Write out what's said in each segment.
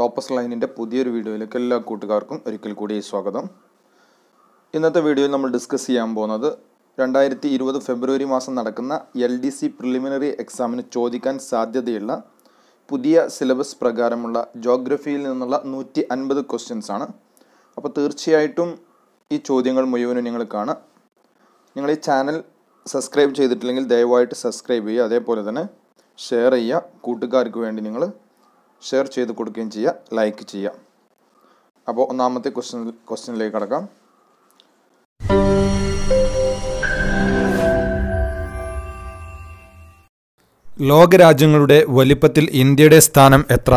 topaz ലൈനിൻ്റെ പുതിയൊരു വീഡിയോയിലേക്ക് എല്ലാ കൂട്ടുകാർക്കും ഒരിക്കൽ കൂടി സ്വാഗതം ഇന്നത്തെ വീഡിയോയിൽ നമ്മൾ ഡിസ്കസ് ചെയ്യാൻ പോകുന്നത് രണ്ടായിരത്തി ഇരുപത് ഫെബ്രുവരി മാസം നടക്കുന്ന എൽ ഡി സി പ്രിലിമിനറി എക്സാമിന് ചോദിക്കാൻ സാധ്യതയുള്ള പുതിയ സിലബസ് പ്രകാരമുള്ള ജോഗ്രഫിയിൽ നിന്നുള്ള നൂറ്റി അൻപത് ക്വസ്റ്റ്യൻസ് ആണ് അപ്പോൾ തീർച്ചയായിട്ടും ഈ ചോദ്യങ്ങൾ മുഴുവനും നിങ്ങൾ കാണാം നിങ്ങൾ ഈ ചാനൽ സബ്സ്ക്രൈബ് ചെയ്തിട്ടില്ലെങ്കിൽ ദയവായിട്ട് സബ്സ്ക്രൈബ് ചെയ്യുക അതേപോലെ തന്നെ ഷെയർ ചെയ്യുക കൂട്ടുകാർക്ക് വേണ്ടി നിങ്ങൾ ഷെയർ ചെയ്ത് കൊടുക്കുകയും ചെയ്യുക ലൈക്ക് ചെയ്യുക അപ്പോൾ ഒന്നാമത്തെ ക്വസ്റ്റ്യൻ ക്വസ്റ്റ്യനിലേക്ക് കടക്കാം ലോകരാജ്യങ്ങളുടെ വലിപ്പത്തിൽ ഇന്ത്യയുടെ സ്ഥാനം എത്ര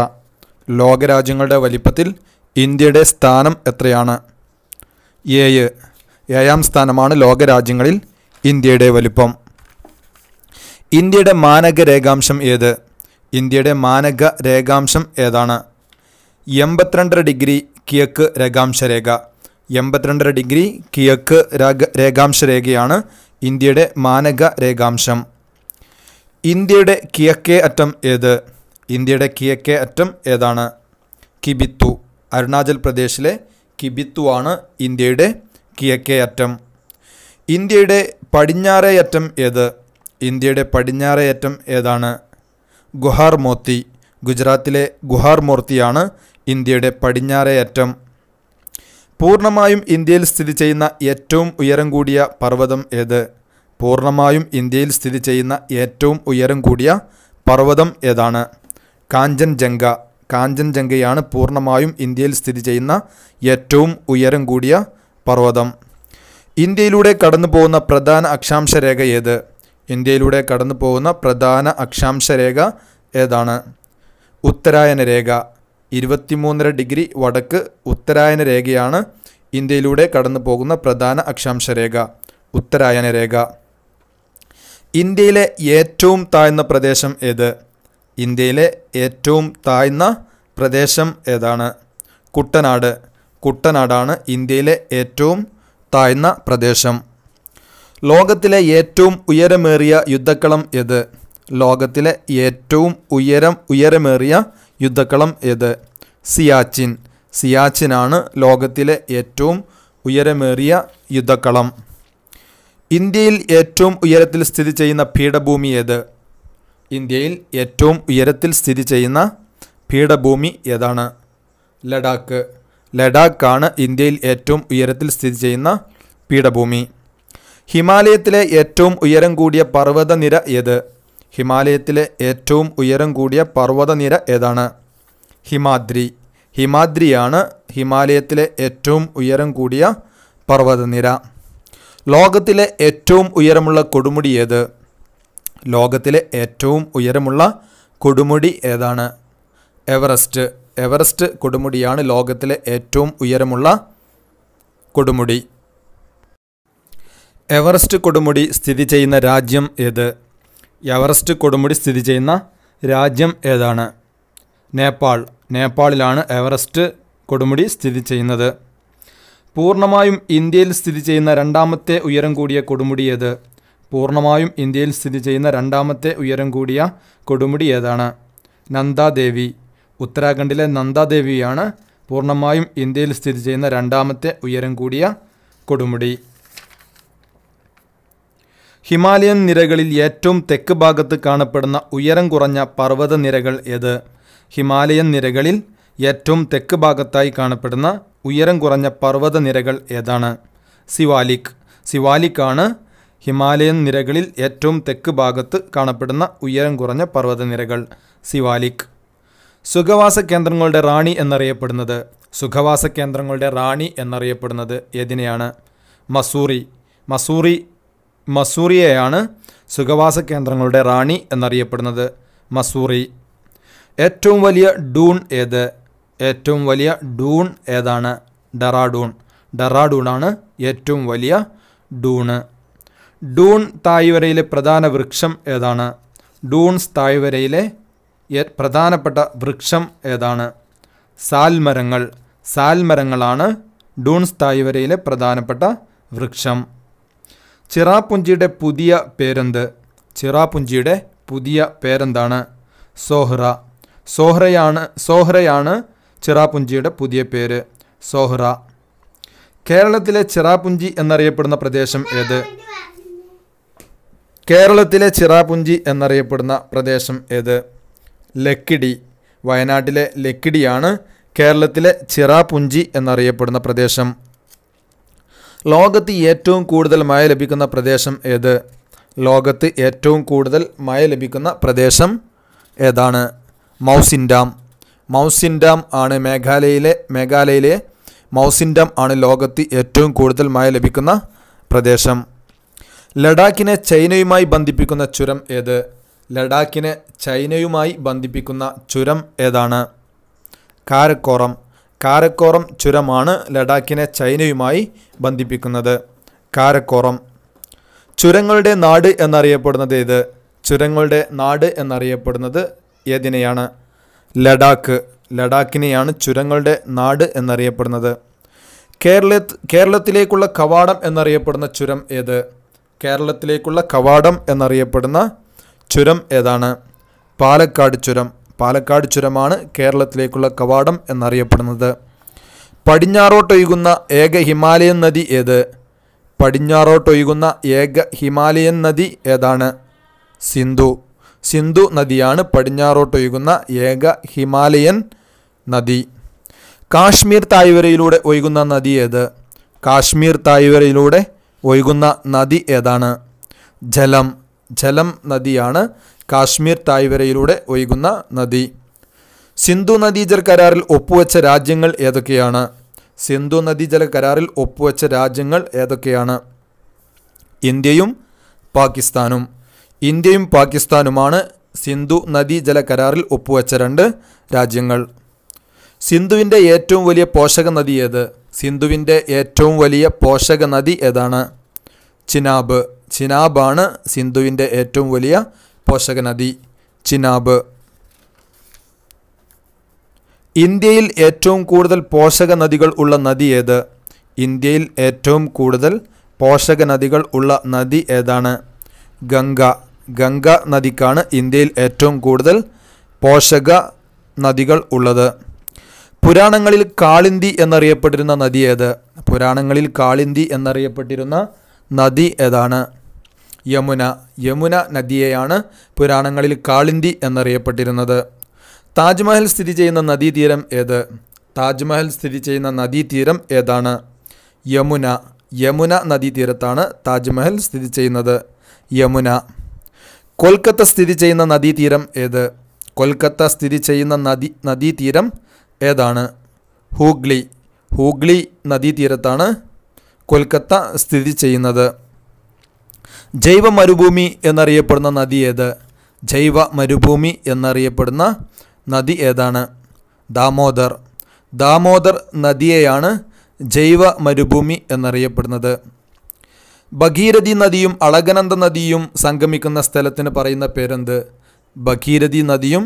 ലോകരാജ്യങ്ങളുടെ വലിപ്പത്തിൽ ഇന്ത്യയുടെ സ്ഥാനം എത്രയാണ് ഏഴ് ഏഴാം സ്ഥാനമാണ് ലോകരാജ്യങ്ങളിൽ ഇന്ത്യയുടെ വലിപ്പം ഇന്ത്യയുടെ മാനക രേഖാംശം ഏത് ഇന്ത്യയുടെ മാനക രേഖാംശം ഏതാണ് എൺപത്തിരണ്ടര ഡിഗ്രി കിഴക്ക് രേഖാംശ രേഖ എൺപത്തിരണ്ടര ഡിഗ്രി കിഴക്ക് രേഖാംശ രേഖയാണ് ഇന്ത്യയുടെ മാനക രേഖാംശം ഇന്ത്യയുടെ കിഴക്കേ അറ്റം ഏത് ഇന്ത്യയുടെ കിഴക്കേ അറ്റം ഏതാണ് കിബിത്തു അരുണാചൽ പ്രദേശിലെ കിബിത്തു ആണ് ഇന്ത്യയുടെ കിഴക്കേ അറ്റം ഇന്ത്യയുടെ പടിഞ്ഞാറേ അറ്റം ഏത് ഇന്ത്യയുടെ പടിഞ്ഞാറേ അറ്റം ഏതാണ് ഗുഹാർ മോത്തി ഗുജറാത്തിലെ ഗുഹാർ മൂർത്തിയാണ് ഇന്ത്യയുടെ പടിഞ്ഞാറേ അറ്റം പൂർണ്ണമായും ഇന്ത്യയിൽ സ്ഥിതി ചെയ്യുന്ന ഏറ്റവും ഉയരം കൂടിയ പർവ്വതം ഏത് പൂർണ്ണമായും ഇന്ത്യയിൽ സ്ഥിതി ചെയ്യുന്ന ഏറ്റവും ഉയരം കൂടിയ പർവ്വതം ഏതാണ് കാഞ്ചൻജംഗ കാഞ്ചൻജംഗയാണ് പൂർണ്ണമായും ഇന്ത്യയിൽ സ്ഥിതി ചെയ്യുന്ന ഏറ്റവും ഉയരം കൂടിയ പർവ്വതം ഇന്ത്യയിലൂടെ കടന്നു പോകുന്ന പ്രധാന അക്ഷാംശ രേഖ ഏത് ഇന്ത്യയിലൂടെ കടന്നു പോകുന്ന പ്രധാന അക്ഷാംശരേഖ ഏതാണ് ഉത്തരായന രേഖ ഇരുപത്തിമൂന്നര ഡിഗ്രി വടക്ക് ഉത്തരായന രേഖയാണ് ഇന്ത്യയിലൂടെ കടന്നു പോകുന്ന പ്രധാന അക്ഷാംശരേഖ ഉത്തരായന രേഖ ഇന്ത്യയിലെ ഏറ്റവും താഴ്ന്ന പ്രദേശം ഏത് ഇന്ത്യയിലെ ഏറ്റവും താഴ്ന്ന പ്രദേശം ഏതാണ് കുട്ടനാട് കുട്ടനാടാണ് ഇന്ത്യയിലെ ഏറ്റവും താഴ്ന്ന പ്രദേശം ലോകത്തിലെ ഏറ്റവും ഉയരമേറിയ യുദ്ധക്കളം ഏത് ലോകത്തിലെ ഏറ്റവും ഉയരം ഉയരമേറിയ യുദ്ധക്കളം ഏത് സിയാച്ചിൻ സിയാച്ചിനാണ് ലോകത്തിലെ ഏറ്റവും ഉയരമേറിയ യുദ്ധക്കളം ഇന്ത്യയിൽ ഏറ്റവും ഉയരത്തിൽ സ്ഥിതി ചെയ്യുന്ന പീഠഭൂമി ഏത് ഇന്ത്യയിൽ ഏറ്റവും ഉയരത്തിൽ സ്ഥിതി ചെയ്യുന്ന പീഠഭൂമി ഏതാണ് ലഡാക്ക് ലഡാക്കാണ് ഇന്ത്യയിൽ ഏറ്റവും ഉയരത്തിൽ സ്ഥിതി ചെയ്യുന്ന പീഠഭൂമി ഹിമാലയത്തിലെ ഏറ്റവും ഉയരം കൂടിയ പർവ്വതനിര ഏത് ഹിമാലയത്തിലെ ഏറ്റവും ഉയരം കൂടിയ പർവ്വതനിര ഏതാണ് ഹിമാദ്രി ഹിമാദ്രിയാണ് ഹിമാലയത്തിലെ ഏറ്റവും ഉയരം കൂടിയ പർവ്വതനിര ലോകത്തിലെ ഏറ്റവും ഉയരമുള്ള കൊടുമുടി ഏത് ലോകത്തിലെ ഏറ്റവും ഉയരമുള്ള കൊടുമുടി ഏതാണ് എവറസ്റ്റ് എവറസ്റ്റ് കൊടുമുടിയാണ് ലോകത്തിലെ ഏറ്റവും ഉയരമുള്ള കൊടുമുടി എവറസ്റ്റ് കൊടുമുടി സ്ഥിതി ചെയ്യുന്ന രാജ്യം ഏത് എവറസ്റ്റ് കൊടുമുടി സ്ഥിതി ചെയ്യുന്ന രാജ്യം ഏതാണ് നേപ്പാൾ നേപ്പാളിലാണ് എവറസ്റ്റ് കൊടുമുടി സ്ഥിതി ചെയ്യുന്നത് പൂർണ്ണമായും ഇന്ത്യയിൽ സ്ഥിതി ചെയ്യുന്ന രണ്ടാമത്തെ ഉയരം കൂടിയ കൊടുമുടി ഏത് പൂർണ്ണമായും ഇന്ത്യയിൽ സ്ഥിതി ചെയ്യുന്ന രണ്ടാമത്തെ ഉയരം കൂടിയ കൊടുമുടി ഏതാണ് നന്ദാദേവി ഉത്തരാഖണ്ഡിലെ നന്ദാദേവിയാണ് പൂർണ്ണമായും ഇന്ത്യയിൽ സ്ഥിതി ചെയ്യുന്ന രണ്ടാമത്തെ ഉയരം കൂടിയ കൊടുമുടി ഹിമാലയൻ നിരകളിൽ ഏറ്റവും തെക്ക് ഭാഗത്ത് കാണപ്പെടുന്ന ഉയരം കുറഞ്ഞ പർവ്വത നിരകൾ ഏത് ഹിമാലയൻ നിരകളിൽ ഏറ്റവും തെക്ക് ഭാഗത്തായി കാണപ്പെടുന്ന ഉയരം കുറഞ്ഞ പർവ്വത നിരകൾ ഏതാണ് സിവാലിക് സിവാലിക്കാണ് ഹിമാലയൻ നിരകളിൽ ഏറ്റവും തെക്ക് ഭാഗത്ത് കാണപ്പെടുന്ന ഉയരം കുറഞ്ഞ പർവ്വത നിരകൾ സിവാലിക് സുഖവാസ കേന്ദ്രങ്ങളുടെ റാണി എന്നറിയപ്പെടുന്നത് സുഖവാസ കേന്ദ്രങ്ങളുടെ റാണി എന്നറിയപ്പെടുന്നത് ഏതിനെയാണ് മസൂറി മസൂറി മസൂറിയെയാണ് സുഖവാസ കേന്ദ്രങ്ങളുടെ റാണി എന്നറിയപ്പെടുന്നത് മസൂറി ഏറ്റവും വലിയ ഡൂൺ ഏത് ഏറ്റവും വലിയ ഡൂൺ ഏതാണ് ഡെറാഡൂൺ ആണ് ഏറ്റവും വലിയ ഡൂണ് ഡൂൺ തായ്വരയിലെ പ്രധാന വൃക്ഷം ഏതാണ് ഡൂൺസ് തായ്വരയിലെ പ്രധാനപ്പെട്ട വൃക്ഷം ഏതാണ് സാൽമരങ്ങൾ സാൽമരങ്ങളാണ് ഡൂൺസ് തായ്വരയിലെ പ്രധാനപ്പെട്ട വൃക്ഷം ചിറാപുഞ്ചിയുടെ പുതിയ പേരെന്ത് ചിറാപുഞ്ചിയുടെ പുതിയ പേരെന്താണ് സോഹ്റ സോഹ്റയാണ് സോഹ്റയാണ് ചിറാപുഞ്ചിയുടെ പുതിയ പേര് സോഹ്റ കേരളത്തിലെ ചിറാപുഞ്ചി എന്നറിയപ്പെടുന്ന പ്രദേശം ഏത് കേരളത്തിലെ ചിറാപുഞ്ചി എന്നറിയപ്പെടുന്ന പ്രദേശം ഏത് ലക്കിടി വയനാട്ടിലെ ലക്കിടിയാണ് കേരളത്തിലെ ചിറാപുഞ്ചി എന്നറിയപ്പെടുന്ന പ്രദേശം ലോകത്ത് ഏറ്റവും കൂടുതൽ മഴ ലഭിക്കുന്ന പ്രദേശം ഏത് ലോകത്ത് ഏറ്റവും കൂടുതൽ മഴ ലഭിക്കുന്ന പ്രദേശം ഏതാണ് മൗസിൻ ഡാം മൗസിൻ ഡാം ആണ് മേഘാലയയിലെ മേഘാലയയിലെ മൗസിൻ ഡാം ആണ് ലോകത്ത് ഏറ്റവും കൂടുതൽ മഴ ലഭിക്കുന്ന പ്രദേശം ലഡാക്കിനെ ചൈനയുമായി ബന്ധിപ്പിക്കുന്ന ചുരം ഏത് ലഡാക്കിനെ ചൈനയുമായി ബന്ധിപ്പിക്കുന്ന ചുരം ഏതാണ് കാരക്കോറം കാരക്കോറം ചുരമാണ് ലഡാക്കിനെ ചൈനയുമായി ബന്ധിപ്പിക്കുന്നത് കാരക്കോറം ചുരങ്ങളുടെ നാട് എന്നറിയപ്പെടുന്നത് ഏത് ചുരങ്ങളുടെ നാട് എന്നറിയപ്പെടുന്നത് ഏതിനെയാണ് ലഡാക്ക് ലഡാക്കിനെയാണ് ചുരങ്ങളുടെ നാട് എന്നറിയപ്പെടുന്നത് കേരള കേരളത്തിലേക്കുള്ള കവാടം എന്നറിയപ്പെടുന്ന ചുരം ഏത് കേരളത്തിലേക്കുള്ള കവാടം എന്നറിയപ്പെടുന്ന ചുരം ഏതാണ് പാലക്കാട് ചുരം പാലക്കാട് ചുരമാണ് കേരളത്തിലേക്കുള്ള കവാടം എന്നറിയപ്പെടുന്നത് പടിഞ്ഞാറോട്ടൊഴുകുന്ന ഏക ഹിമാലയൻ നദി ഏത് പടിഞ്ഞാറോട്ടൊഴുകുന്ന ഏക ഹിമാലയൻ നദി ഏതാണ് സിന്ധു സിന്ധു നദിയാണ് പടിഞ്ഞാറോട്ടൊഴുകുന്ന ഏക ഹിമാലയൻ നദി കാശ്മീർ തായ്വരയിലൂടെ ഒഴുകുന്ന നദി ഏത് കാശ്മീർ തായ്വരയിലൂടെ ഒഴുകുന്ന നദി ഏതാണ് ജലം ജലം നദിയാണ് കാശ്മീർ തായ്വരയിലൂടെ ഒഴുകുന്ന നദി സിന്ധു നദീജൽ കരാറിൽ ഒപ്പുവെച്ച രാജ്യങ്ങൾ ഏതൊക്കെയാണ് സിന്ധു നദീജല കരാറിൽ ഒപ്പുവെച്ച രാജ്യങ്ങൾ ഏതൊക്കെയാണ് ഇന്ത്യയും പാകിസ്ഥാനും ഇന്ത്യയും പാകിസ്ഥാനുമാണ് സിന്ധു നദീജല കരാറിൽ ഒപ്പുവെച്ച രണ്ട് രാജ്യങ്ങൾ സിന്ധുവിൻ്റെ ഏറ്റവും വലിയ പോഷക നദി ഏത് സിന്ധുവിൻ്റെ ഏറ്റവും വലിയ പോഷക നദി ഏതാണ് ചിനാബ് ചിനാബാണ് സിന്ധുവിൻ്റെ ഏറ്റവും വലിയ പോഷക നദി ചിനാബ് ഇന്ത്യയിൽ ഏറ്റവും കൂടുതൽ പോഷക നദികൾ ഉള്ള നദി ഏത് ഇന്ത്യയിൽ ഏറ്റവും കൂടുതൽ പോഷക നദികൾ ഉള്ള നദി ഏതാണ് ഗംഗ ഗംഗ നദിക്കാണ് ഇന്ത്യയിൽ ഏറ്റവും കൂടുതൽ പോഷക നദികൾ ഉള്ളത് പുരാണങ്ങളിൽ കാളിന്തി എന്നറിയപ്പെട്ടിരുന്ന നദി ഏത് പുരാണങ്ങളിൽ കാളിന്തി എന്നറിയപ്പെട്ടിരുന്ന നദി ഏതാണ് യമുന യമുന നദിയെയാണ് പുരാണങ്ങളിൽ കാളിന്തി എന്നറിയപ്പെട്ടിരുന്നത് താജ്മഹൽ സ്ഥിതി ചെയ്യുന്ന നദീതീരം ഏത് താജ്മഹൽ സ്ഥിതി ചെയ്യുന്ന നദീതീരം ഏതാണ് യമുന യമുന നദീതീരത്താണ് താജ്മഹൽ സ്ഥിതി ചെയ്യുന്നത് യമുന കൊൽക്കത്ത സ്ഥിതി ചെയ്യുന്ന നദീതീരം ഏത് കൊൽക്കത്ത സ്ഥിതി ചെയ്യുന്ന നദി നദീതീരം ഏതാണ് ഹൂഗ്ലി ഹൂഗ്ലി നദീതീരത്താണ് കൊൽക്കത്ത സ്ഥിതി ചെയ്യുന്നത് ജൈവ മരുഭൂമി എന്നറിയപ്പെടുന്ന നദി ഏത് ജൈവ മരുഭൂമി എന്നറിയപ്പെടുന്ന നദി ഏതാണ് ദാമോദർ ദാമോദർ നദിയെയാണ് ജൈവ മരുഭൂമി എന്നറിയപ്പെടുന്നത് ഭഗീരഥി നദിയും അളകനന്ദ നദിയും സംഗമിക്കുന്ന സ്ഥലത്തിന് പറയുന്ന പേരെന്ത് ഭഗീരഥി നദിയും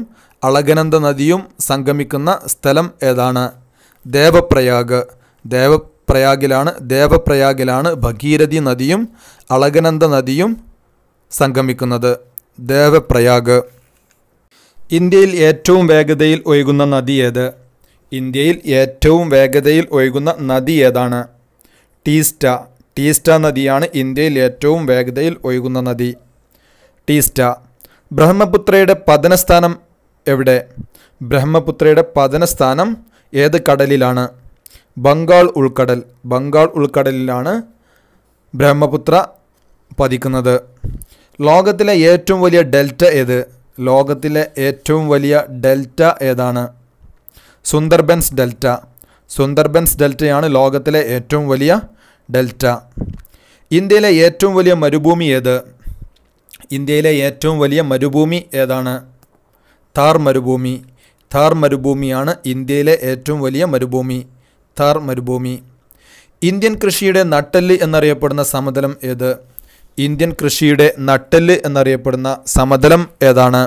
അളകനന്ദ നദിയും സംഗമിക്കുന്ന സ്ഥലം ഏതാണ് ദേവപ്രയാഗ് ദേവ പ്രയാഗിലാണ് ദേവപ്രയാഗിലാണ് ഭഗീരഥി നദിയും അളകനന്ദ നദിയും സംഗമിക്കുന്നത് ദേവപ്രയാഗ് ഇന്ത്യയിൽ ഏറ്റവും വേഗതയിൽ ഒഴുകുന്ന നദി ഏത് ഇന്ത്യയിൽ ഏറ്റവും വേഗതയിൽ ഒഴുകുന്ന നദി ഏതാണ് ടീസ്റ്റ ടീസ്റ്റ നദിയാണ് ഇന്ത്യയിൽ ഏറ്റവും വേഗതയിൽ ഒഴുകുന്ന നദി ടീസ്റ്റ ബ്രഹ്മപുത്രയുടെ പതനസ്ഥാനം എവിടെ ബ്രഹ്മപുത്രയുടെ പതനസ്ഥാനം ഏത് കടലിലാണ് ബംഗാൾ ഉൾക്കടൽ ബംഗാൾ ഉൾക്കടലിലാണ് ബ്രഹ്മപുത്ര പതിക്കുന്നത് ലോകത്തിലെ ഏറ്റവും വലിയ ഡെൽറ്റ ഏത് ലോകത്തിലെ ഏറ്റവും വലിയ ഡെൽറ്റ ഏതാണ് സുന്ദർബൻസ് ഡെൽറ്റ സുന്ദർബൻസ് ഡെൽറ്റയാണ് ലോകത്തിലെ ഏറ്റവും വലിയ ഡെൽറ്റ ഇന്ത്യയിലെ ഏറ്റവും വലിയ മരുഭൂമി ഏത് ഇന്ത്യയിലെ ഏറ്റവും വലിയ മരുഭൂമി ഏതാണ് താർ മരുഭൂമി താർ മരുഭൂമിയാണ് ഇന്ത്യയിലെ ഏറ്റവും വലിയ മരുഭൂമി താർ മരുഭൂമി ഇന്ത്യൻ കൃഷിയുടെ നട്ടെല്ല് എന്നറിയപ്പെടുന്ന സമതലം ഏത് ഇന്ത്യൻ കൃഷിയുടെ നട്ടെല്ല് എന്നറിയപ്പെടുന്ന സമതലം ഏതാണ്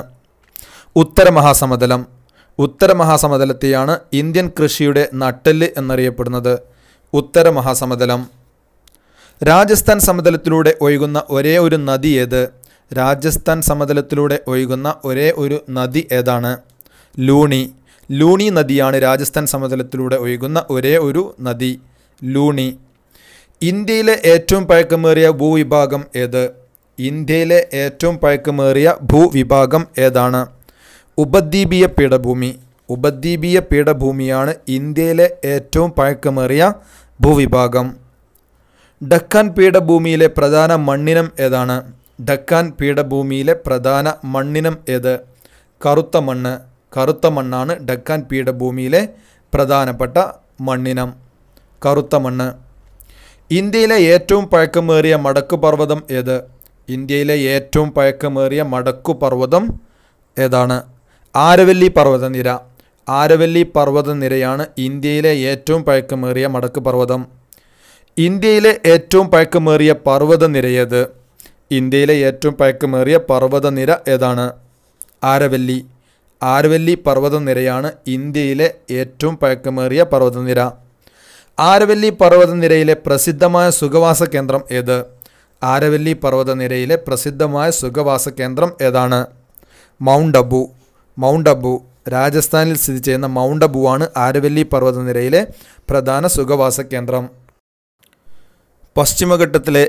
ഉത്തരമഹാസമതലം മഹാസമതലം മഹാസമതലത്തെയാണ് ഇന്ത്യൻ കൃഷിയുടെ നട്ടെല്ല് എന്നറിയപ്പെടുന്നത് ഉത്തരമഹാസമതലം മഹാസമതലം രാജസ്ഥാൻ സമതലത്തിലൂടെ ഒഴുകുന്ന ഒരേ ഒരു നദി ഏത് രാജസ്ഥാൻ സമതലത്തിലൂടെ ഒഴുകുന്ന ഒരേ ഒരു നദി ഏതാണ് ലൂണി ലൂണി നദിയാണ് രാജസ്ഥാൻ സമതലത്തിലൂടെ ഒഴുകുന്ന ഒരേ ഒരു നദി ലൂണി ഇന്ത്യയിലെ ഏറ്റവും പഴക്കമേറിയ ഭൂവിഭാഗം ഏത് ഇന്ത്യയിലെ ഏറ്റവും പഴക്കമേറിയ ഭൂവിഭാഗം ഏതാണ് ഉപദ്വീപീയ പീഠഭൂമി ഉപദ്വീപീയ പീഠഭൂമിയാണ് ഇന്ത്യയിലെ ഏറ്റവും പഴക്കമേറിയ ഭൂവിഭാഗം ഡക്കാൻ പീഠഭൂമിയിലെ പ്രധാന മണ്ണിനം ഏതാണ് ഡക്കാൻ പീഠഭൂമിയിലെ പ്രധാന മണ്ണിനം ഏത് കറുത്ത മണ്ണ് കറുത്ത മണ്ണാണ് ഡക്കാൻ പീഠഭൂമിയിലെ പ്രധാനപ്പെട്ട മണ്ണിനം കറുത്ത മണ്ണ് ഇന്ത്യയിലെ ഏറ്റവും പഴക്കമേറിയ മടക്കുപർവ്വതം ഏത് ഇന്ത്യയിലെ ഏറ്റവും പഴക്കമേറിയ മടക്കുപർവ്വതം ഏതാണ് ആരവല്ലി പർവ്വതനിര ആരവല്ലി പർവ്വതനിരയാണ് ഇന്ത്യയിലെ ഏറ്റവും പഴക്കമേറിയ മടക്ക് പർവ്വതം ഇന്ത്യയിലെ ഏറ്റവും പഴക്കമേറിയ പർവ്വതനിര ഏത് ഇന്ത്യയിലെ ഏറ്റവും പഴക്കമേറിയ പർവ്വതനിര ഏതാണ് ആരവല്ലി ആരവല്ലി പർവ്വതനിരയാണ് ഇന്ത്യയിലെ ഏറ്റവും പഴക്കമേറിയ പർവ്വതനിര ആരവല്ലി പർവ്വതനിരയിലെ പ്രസിദ്ധമായ സുഖവാസ കേന്ദ്രം ഏത് ആരവല്ലി പർവ്വതനിരയിലെ പ്രസിദ്ധമായ സുഖവാസ കേന്ദ്രം ഏതാണ് മൗണ്ട് അബു മൗണ്ട് അബു രാജസ്ഥാനിൽ സ്ഥിതി ചെയ്യുന്ന മൗണ്ട് അബുവാണ് ആരവല്ലി പർവ്വതനിരയിലെ പ്രധാന സുഖവാസ കേന്ദ്രം പശ്ചിമഘട്ടത്തിലെ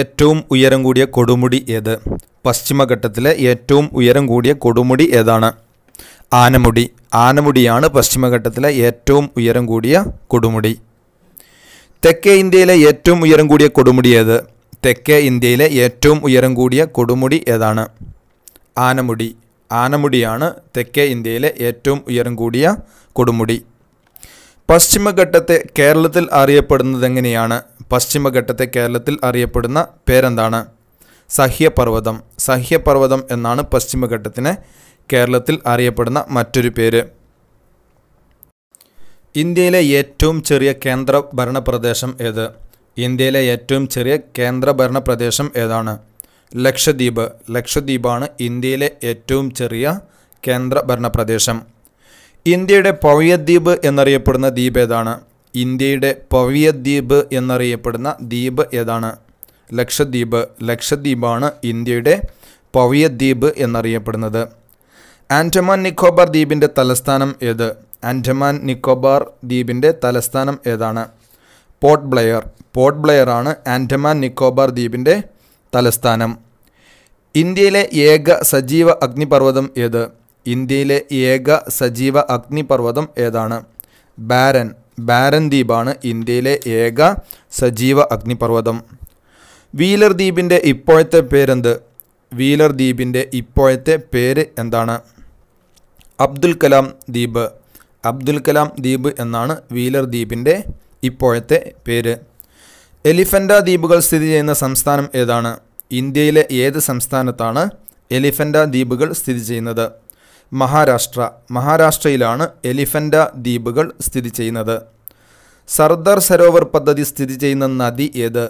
ഏറ്റവും ഉയരം കൂടിയ കൊടുമുടി ഏത് പശ്ചിമഘട്ടത്തിലെ ഏറ്റവും ഉയരം കൂടിയ കൊടുമുടി ഏതാണ് ആനമുടി ആനമുടിയാണ് പശ്ചിമഘട്ടത്തിലെ ഏറ്റവും ഉയരം കൂടിയ കൊടുമുടി തെക്കേ ഇന്ത്യയിലെ ഏറ്റവും ഉയരം കൂടിയ കൊടുമുടി ഏത് തെക്കേ ഇന്ത്യയിലെ ഏറ്റവും ഉയരം കൂടിയ കൊടുമുടി ഏതാണ് ആനമുടി ആനമുടിയാണ് തെക്കേ ഇന്ത്യയിലെ ഏറ്റവും ഉയരം കൂടിയ കൊടുമുടി പശ്ചിമഘട്ടത്തെ കേരളത്തിൽ അറിയപ്പെടുന്നത് എങ്ങനെയാണ് പശ്ചിമഘട്ടത്തെ കേരളത്തിൽ അറിയപ്പെടുന്ന പേരെന്താണ് സഹ്യപർവ്വതം സഹ്യപർവ്വതം എന്നാണ് പശ്ചിമഘട്ടത്തിനെ കേരളത്തിൽ അറിയപ്പെടുന്ന മറ്റൊരു പേര് ഇന്ത്യയിലെ ഏറ്റവും ചെറിയ കേന്ദ്ര ഭരണ പ്രദേശം ഏത് ഇന്ത്യയിലെ ഏറ്റവും ചെറിയ കേന്ദ്ര ഭരണ പ്രദേശം ഏതാണ് ലക്ഷദ്വീപ് ലക്ഷദ്വീപാണ് ഇന്ത്യയിലെ ഏറ്റവും ചെറിയ കേന്ദ്ര ഭരണ പ്രദേശം ഇന്ത്യയുടെ പവ്യദ്വീപ് എന്നറിയപ്പെടുന്ന ദ്വീപ് ഏതാണ് ഇന്ത്യയുടെ പവ്യദ്വീപ് എന്നറിയപ്പെടുന്ന ദ്വീപ് ഏതാണ് ലക്ഷദ്വീപ് ലക്ഷദ്വീപാണ് ഇന്ത്യയുടെ പവ്യദ്വീപ് എന്നറിയപ്പെടുന്നത് ആൻഡമാൻ നിക്കോബാർ ദ്വീപിൻ്റെ തലസ്ഥാനം ഏത് ആൻഡമാൻ നിക്കോബാർ ദ്വീപിൻ്റെ തലസ്ഥാനം ഏതാണ് പോർട്ട് ബ്ലെയർ പോർട്ട് ബ്ലെയർ ആണ് ആൻഡമാൻ നിക്കോബാർ ദ്വീപിൻ്റെ തലസ്ഥാനം ഇന്ത്യയിലെ ഏക സജീവ അഗ്നിപർവ്വതം ഏത് ഇന്ത്യയിലെ ഏക സജീവ അഗ്നിപർവ്വതം ഏതാണ് ബാരൻ ബാരൻ ദ്വീപാണ് ഇന്ത്യയിലെ ഏക സജീവ അഗ്നിപർവ്വതം വീലർ ദ്വീപിൻ്റെ ഇപ്പോഴത്തെ പേരെന്ത് വീലർ ദ്വീപിൻ്റെ ഇപ്പോഴത്തെ പേര് എന്താണ് അബ്ദുൽ കലാം ദ്വീപ് അബ്ദുൽ കലാം ദ്വീപ് എന്നാണ് വീലർ ദ്വീപിൻ്റെ ഇപ്പോഴത്തെ പേര് എലിഫൻ്റ ദ്വീപുകൾ സ്ഥിതി ചെയ്യുന്ന സംസ്ഥാനം ഏതാണ് ഇന്ത്യയിലെ ഏത് സംസ്ഥാനത്താണ് എലിഫൻ്റ ദ്വീപുകൾ സ്ഥിതി ചെയ്യുന്നത് മഹാരാഷ്ട്ര മഹാരാഷ്ട്രയിലാണ് എലിഫൻ്റ ദ്വീപുകൾ സ്ഥിതി ചെയ്യുന്നത് സർദാർ സരോവർ പദ്ധതി സ്ഥിതി ചെയ്യുന്ന നദി ഏത്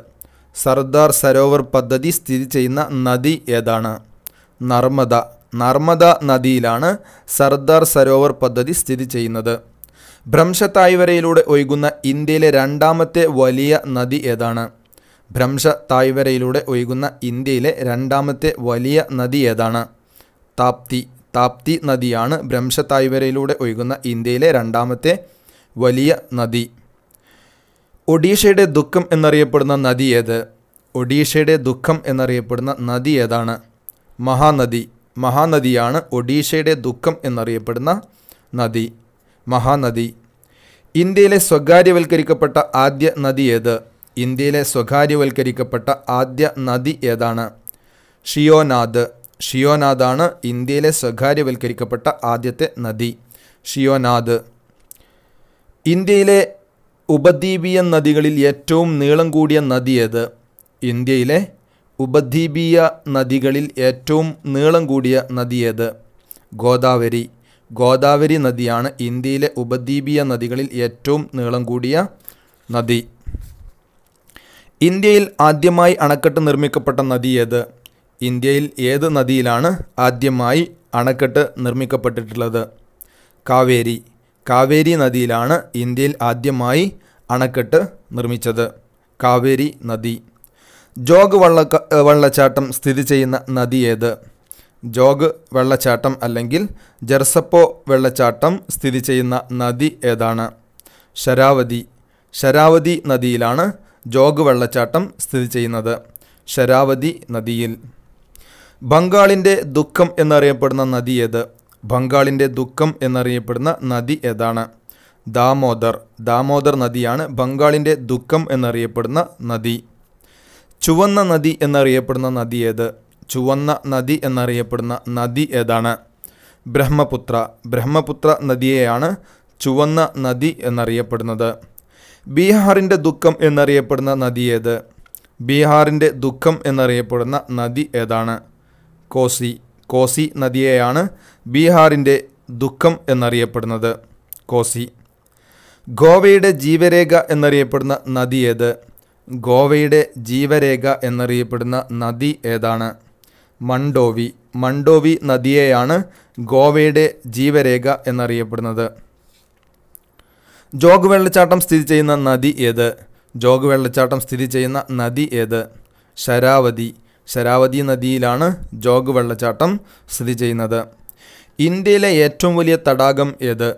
സർദാർ സരോവർ പദ്ധതി സ്ഥിതി ചെയ്യുന്ന നദി ഏതാണ് നർമ്മദ നർമ്മദ നദിയിലാണ് സർദാർ സരോവർ പദ്ധതി സ്ഥിതി ചെയ്യുന്നത് ഭ്രംശത്തായ്വരയിലൂടെ ഒഴുകുന്ന ഇന്ത്യയിലെ രണ്ടാമത്തെ വലിയ നദി ഏതാണ് ഭ്രംശ തായ്വരയിലൂടെ ഒഴുകുന്ന ഇന്ത്യയിലെ രണ്ടാമത്തെ വലിയ നദി ഏതാണ് താപ്തി താപ്തി നദിയാണ് ഭ്രംശ തായ്വരയിലൂടെ ഒഴുകുന്ന ഇന്ത്യയിലെ രണ്ടാമത്തെ വലിയ നദി ഒഡീഷയുടെ ദുഃഖം എന്നറിയപ്പെടുന്ന നദി ഏത് ഒഡീഷയുടെ ദുഃഖം എന്നറിയപ്പെടുന്ന നദി ഏതാണ് മഹാനദി മഹാനദിയാണ് ഒഡീഷയുടെ ദുഃഖം എന്നറിയപ്പെടുന്ന നദി മഹാനദി ഇന്ത്യയിലെ സ്വകാര്യവൽക്കരിക്കപ്പെട്ട ആദ്യ നദി ഏത് ഇന്ത്യയിലെ സ്വകാര്യവൽക്കരിക്കപ്പെട്ട ആദ്യ നദി ഏതാണ് ഷിയോനാഥ് ഷിയോനാഥാണ് ഇന്ത്യയിലെ സ്വകാര്യവൽക്കരിക്കപ്പെട്ട ആദ്യത്തെ നദി ഷിയോനാഥ് ഇന്ത്യയിലെ ഉപദ്വീപീയ നദികളിൽ ഏറ്റവും നീളം കൂടിയ നദി ഏത് ഇന്ത്യയിലെ ഉപദ്വീപീയ നദികളിൽ ഏറ്റവും നീളം കൂടിയ നദിയേത് ഗോദാവരി ഗോദാവരി നദിയാണ് ഇന്ത്യയിലെ ഉപദ്വീപീയ നദികളിൽ ഏറ്റവും നീളം കൂടിയ നദി ഇന്ത്യയിൽ ആദ്യമായി അണക്കെട്ട് നിർമ്മിക്കപ്പെട്ട നദി ഏത് ഇന്ത്യയിൽ ഏത് നദിയിലാണ് ആദ്യമായി അണക്കെട്ട് നിർമ്മിക്കപ്പെട്ടിട്ടുള്ളത് കാവേരി കാവേരി നദിയിലാണ് ഇന്ത്യയിൽ ആദ്യമായി അണക്കെട്ട് നിർമ്മിച്ചത് കാവേരി നദി ജോഗ് വള്ള വെള്ളച്ചാട്ടം സ്ഥിതി ചെയ്യുന്ന നദി ഏത് ജോഗ് വെള്ളച്ചാട്ടം അല്ലെങ്കിൽ ജെർസപ്പോ വെള്ളച്ചാട്ടം സ്ഥിതി ചെയ്യുന്ന നദി ഏതാണ് ശരാവതി ശരാവതി നദിയിലാണ് ജോഗ് വെള്ളച്ചാട്ടം സ്ഥിതി ചെയ്യുന്നത് ശരാവതി നദിയിൽ ബംഗാളിൻ്റെ ദുഃഖം എന്നറിയപ്പെടുന്ന നദി ഏത് ബംഗാളിൻ്റെ ദുഃഖം എന്നറിയപ്പെടുന്ന നദി ഏതാണ് ദാമോദർ ദാമോദർ നദിയാണ് ബംഗാളിൻ്റെ ദുഃഖം എന്നറിയപ്പെടുന്ന നദി ചുവന്ന നദി എന്നറിയപ്പെടുന്ന നദി ഏത് ചുവന്ന നദി എന്നറിയപ്പെടുന്ന നദി ഏതാണ് ബ്രഹ്മപുത്ര ബ്രഹ്മപുത്ര നദിയെയാണ് ചുവന്ന നദി എന്നറിയപ്പെടുന്നത് ബീഹാറിൻ്റെ ദുഃഖം എന്നറിയപ്പെടുന്ന നദി ഏത് ബീഹാറിൻ്റെ ദുഃഖം എന്നറിയപ്പെടുന്ന നദി ഏതാണ് കോസി കോസി നദിയെയാണ് ബീഹാറിൻ്റെ ദുഃഖം എന്നറിയപ്പെടുന്നത് കോസി ഗോവയുടെ ജീവരേഖ എന്നറിയപ്പെടുന്ന നദി ഏത് ഗോവയുടെ ജീവരേഖ എന്നറിയപ്പെടുന്ന നദി ഏതാണ് മണ്ടോവി മണ്ടോവി നദിയെയാണ് ഗോവയുടെ ജീവരേഖ എന്നറിയപ്പെടുന്നത് ജോഗ് വെള്ളച്ചാട്ടം സ്ഥിതി ചെയ്യുന്ന നദി ഏത് ജോഗ് വെള്ളച്ചാട്ടം സ്ഥിതി ചെയ്യുന്ന നദി ഏത് ശരാവതി ശരാവതി നദിയിലാണ് ജോഗ് വെള്ളച്ചാട്ടം സ്ഥിതി ചെയ്യുന്നത് ഇന്ത്യയിലെ ഏറ്റവും വലിയ തടാകം ഏത്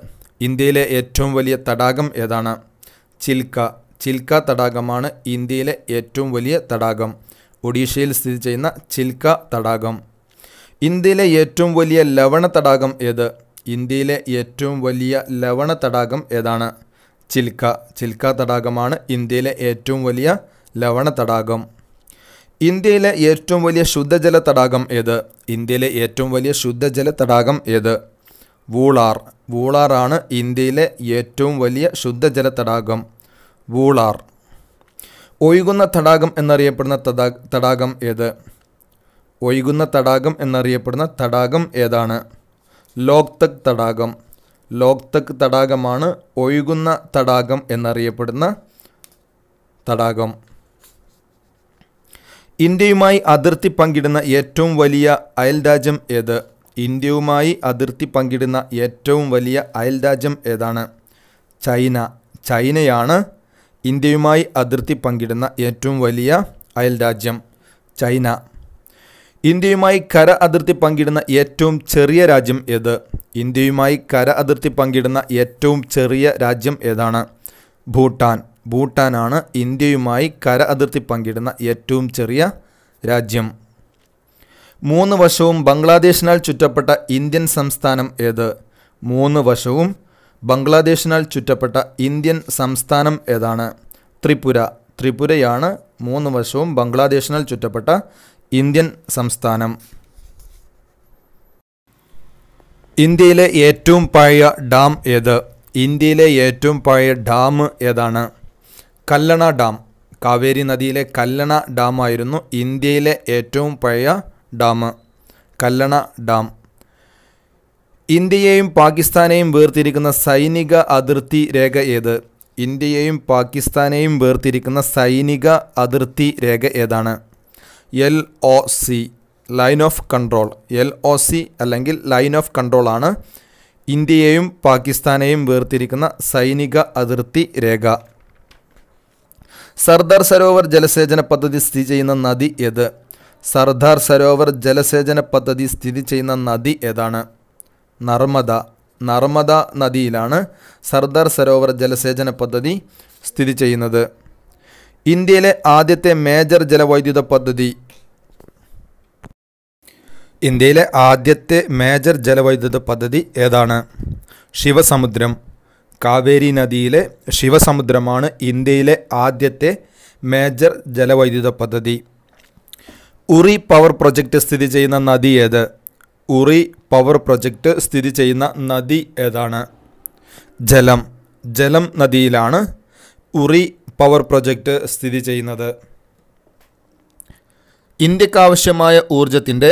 ഇന്ത്യയിലെ ഏറ്റവും വലിയ തടാകം ഏതാണ് ചിൽക്ക ചിൽക്ക തടാകമാണ് ഇന്ത്യയിലെ ഏറ്റവും വലിയ തടാകം ഒഡീഷയിൽ സ്ഥിതി ചെയ്യുന്ന ചിൽക്ക തടാകം ഇന്ത്യയിലെ ഏറ്റവും വലിയ ലവണ തടാകം ഏത് ഇന്ത്യയിലെ ഏറ്റവും വലിയ ലവണ തടാകം ഏതാണ് ചിൽക്ക ചിൽക്ക തടാകമാണ് ഇന്ത്യയിലെ ഏറ്റവും വലിയ ലവണ തടാകം ഇന്ത്യയിലെ ഏറ്റവും വലിയ ശുദ്ധജല തടാകം ഏത് ഇന്ത്യയിലെ ഏറ്റവും വലിയ ശുദ്ധജല തടാകം ഏത് വൂളാർ വൂളാറാണ് ഇന്ത്യയിലെ ഏറ്റവും വലിയ ശുദ്ധജല തടാകം വൂളാർ ഒഴുകുന്ന തടാകം എന്നറിയപ്പെടുന്ന തടാ തടാകം ഏത് ഒഴുകുന്ന തടാകം എന്നറിയപ്പെടുന്ന തടാകം ഏതാണ് ലോക്തക് തടാകം ലോക്തക് തടാകമാണ് ഒഴുകുന്ന തടാകം എന്നറിയപ്പെടുന്ന തടാകം ഇന്ത്യയുമായി അതിർത്തി പങ്കിടുന്ന ഏറ്റവും വലിയ അയൽരാജ്യം ഏത് ഇന്ത്യയുമായി അതിർത്തി പങ്കിടുന്ന ഏറ്റവും വലിയ അയൽരാജ്യം ഏതാണ് ചൈന ചൈനയാണ് ഇന്ത്യയുമായി അതിർത്തി പങ്കിടുന്ന ഏറ്റവും വലിയ അയൽ രാജ്യം ചൈന ഇന്ത്യയുമായി കര അതിർത്തി പങ്കിടുന്ന ഏറ്റവും ചെറിയ രാജ്യം ഏത് ഇന്ത്യയുമായി കര അതിർത്തി പങ്കിടുന്ന ഏറ്റവും ചെറിയ രാജ്യം ഏതാണ് ഭൂട്ടാൻ ഭൂട്ടാനാണ് ഇന്ത്യയുമായി കര അതിർത്തി പങ്കിടുന്ന ഏറ്റവും ചെറിയ രാജ്യം മൂന്ന് വർഷവും ബംഗ്ലാദേശിനാൽ ചുറ്റപ്പെട്ട ഇന്ത്യൻ സംസ്ഥാനം ഏത് മൂന്ന് വർഷവും ബംഗ്ലാദേശിനാൽ ചുറ്റപ്പെട്ട ഇന്ത്യൻ സംസ്ഥാനം ഏതാണ് ത്രിപുര ത്രിപുരയാണ് മൂന്ന് വശവും ബംഗ്ലാദേശിനാൽ ചുറ്റപ്പെട്ട ഇന്ത്യൻ സംസ്ഥാനം ഇന്ത്യയിലെ ഏറ്റവും പഴയ ഡാം ഏത് ഇന്ത്യയിലെ ഏറ്റവും പഴയ ഡാം ഏതാണ് കല്ലണ ഡാം കാവേരി നദിയിലെ കല്ലണ ഡാമായിരുന്നു ഇന്ത്യയിലെ ഏറ്റവും പഴയ ഡാം കല്ലണ ഡാം ഇന്ത്യയെയും പാകിസ്ഥാനെയും വേർതിരിക്കുന്ന സൈനിക അതിർത്തി രേഖ ഏത് ഇന്ത്യയെയും പാകിസ്ഥാനെയും വേർതിരിക്കുന്ന സൈനിക അതിർത്തി രേഖ ഏതാണ് L O C line of control L O C അല്ലെങ്കിൽ ലൈൻ ഓഫ് കൺട്രോൾ ആണ് ഇന്ത്യയെയും പാകിസ്ഥാനെയും വേർതിരിക്കുന്ന സൈനിക അതിർത്തി രേഖ സർദാർ സരോവർ ജലസേചന പദ്ധതി സ്ഥിതി ചെയ്യുന്ന നദി ഏത് സർദാർ സരോവർ ജലസേചന പദ്ധതി സ്ഥിതി ചെയ്യുന്ന നദി ഏതാണ് നർമ്മദ നർമ്മദ നദിയിലാണ് സർദാർ സരോവർ ജലസേചന പദ്ധതി സ്ഥിതി ചെയ്യുന്നത് ഇന്ത്യയിലെ ആദ്യത്തെ മേജർ ജലവൈദ്യുത പദ്ധതി ഇന്ത്യയിലെ ആദ്യത്തെ മേജർ ജലവൈദ്യുത പദ്ധതി ഏതാണ് ശിവസമുദ്രം കാവേരി നദിയിലെ ശിവസമുദ്രമാണ് ഇന്ത്യയിലെ ആദ്യത്തെ മേജർ ജലവൈദ്യുത പദ്ധതി ഉറി പവർ പ്രൊജക്റ്റ് സ്ഥിതി ചെയ്യുന്ന നദി ഏത് ഉറി പവർ പ്രൊജക്റ്റ് സ്ഥിതി ചെയ്യുന്ന നദി ഏതാണ് ജലം ജലം നദിയിലാണ് ഉറി പവർ പ്രൊജക്റ്റ് സ്ഥിതി ചെയ്യുന്നത് ഇന്ത്യക്കാവശ്യമായ ഊർജത്തിൻ്റെ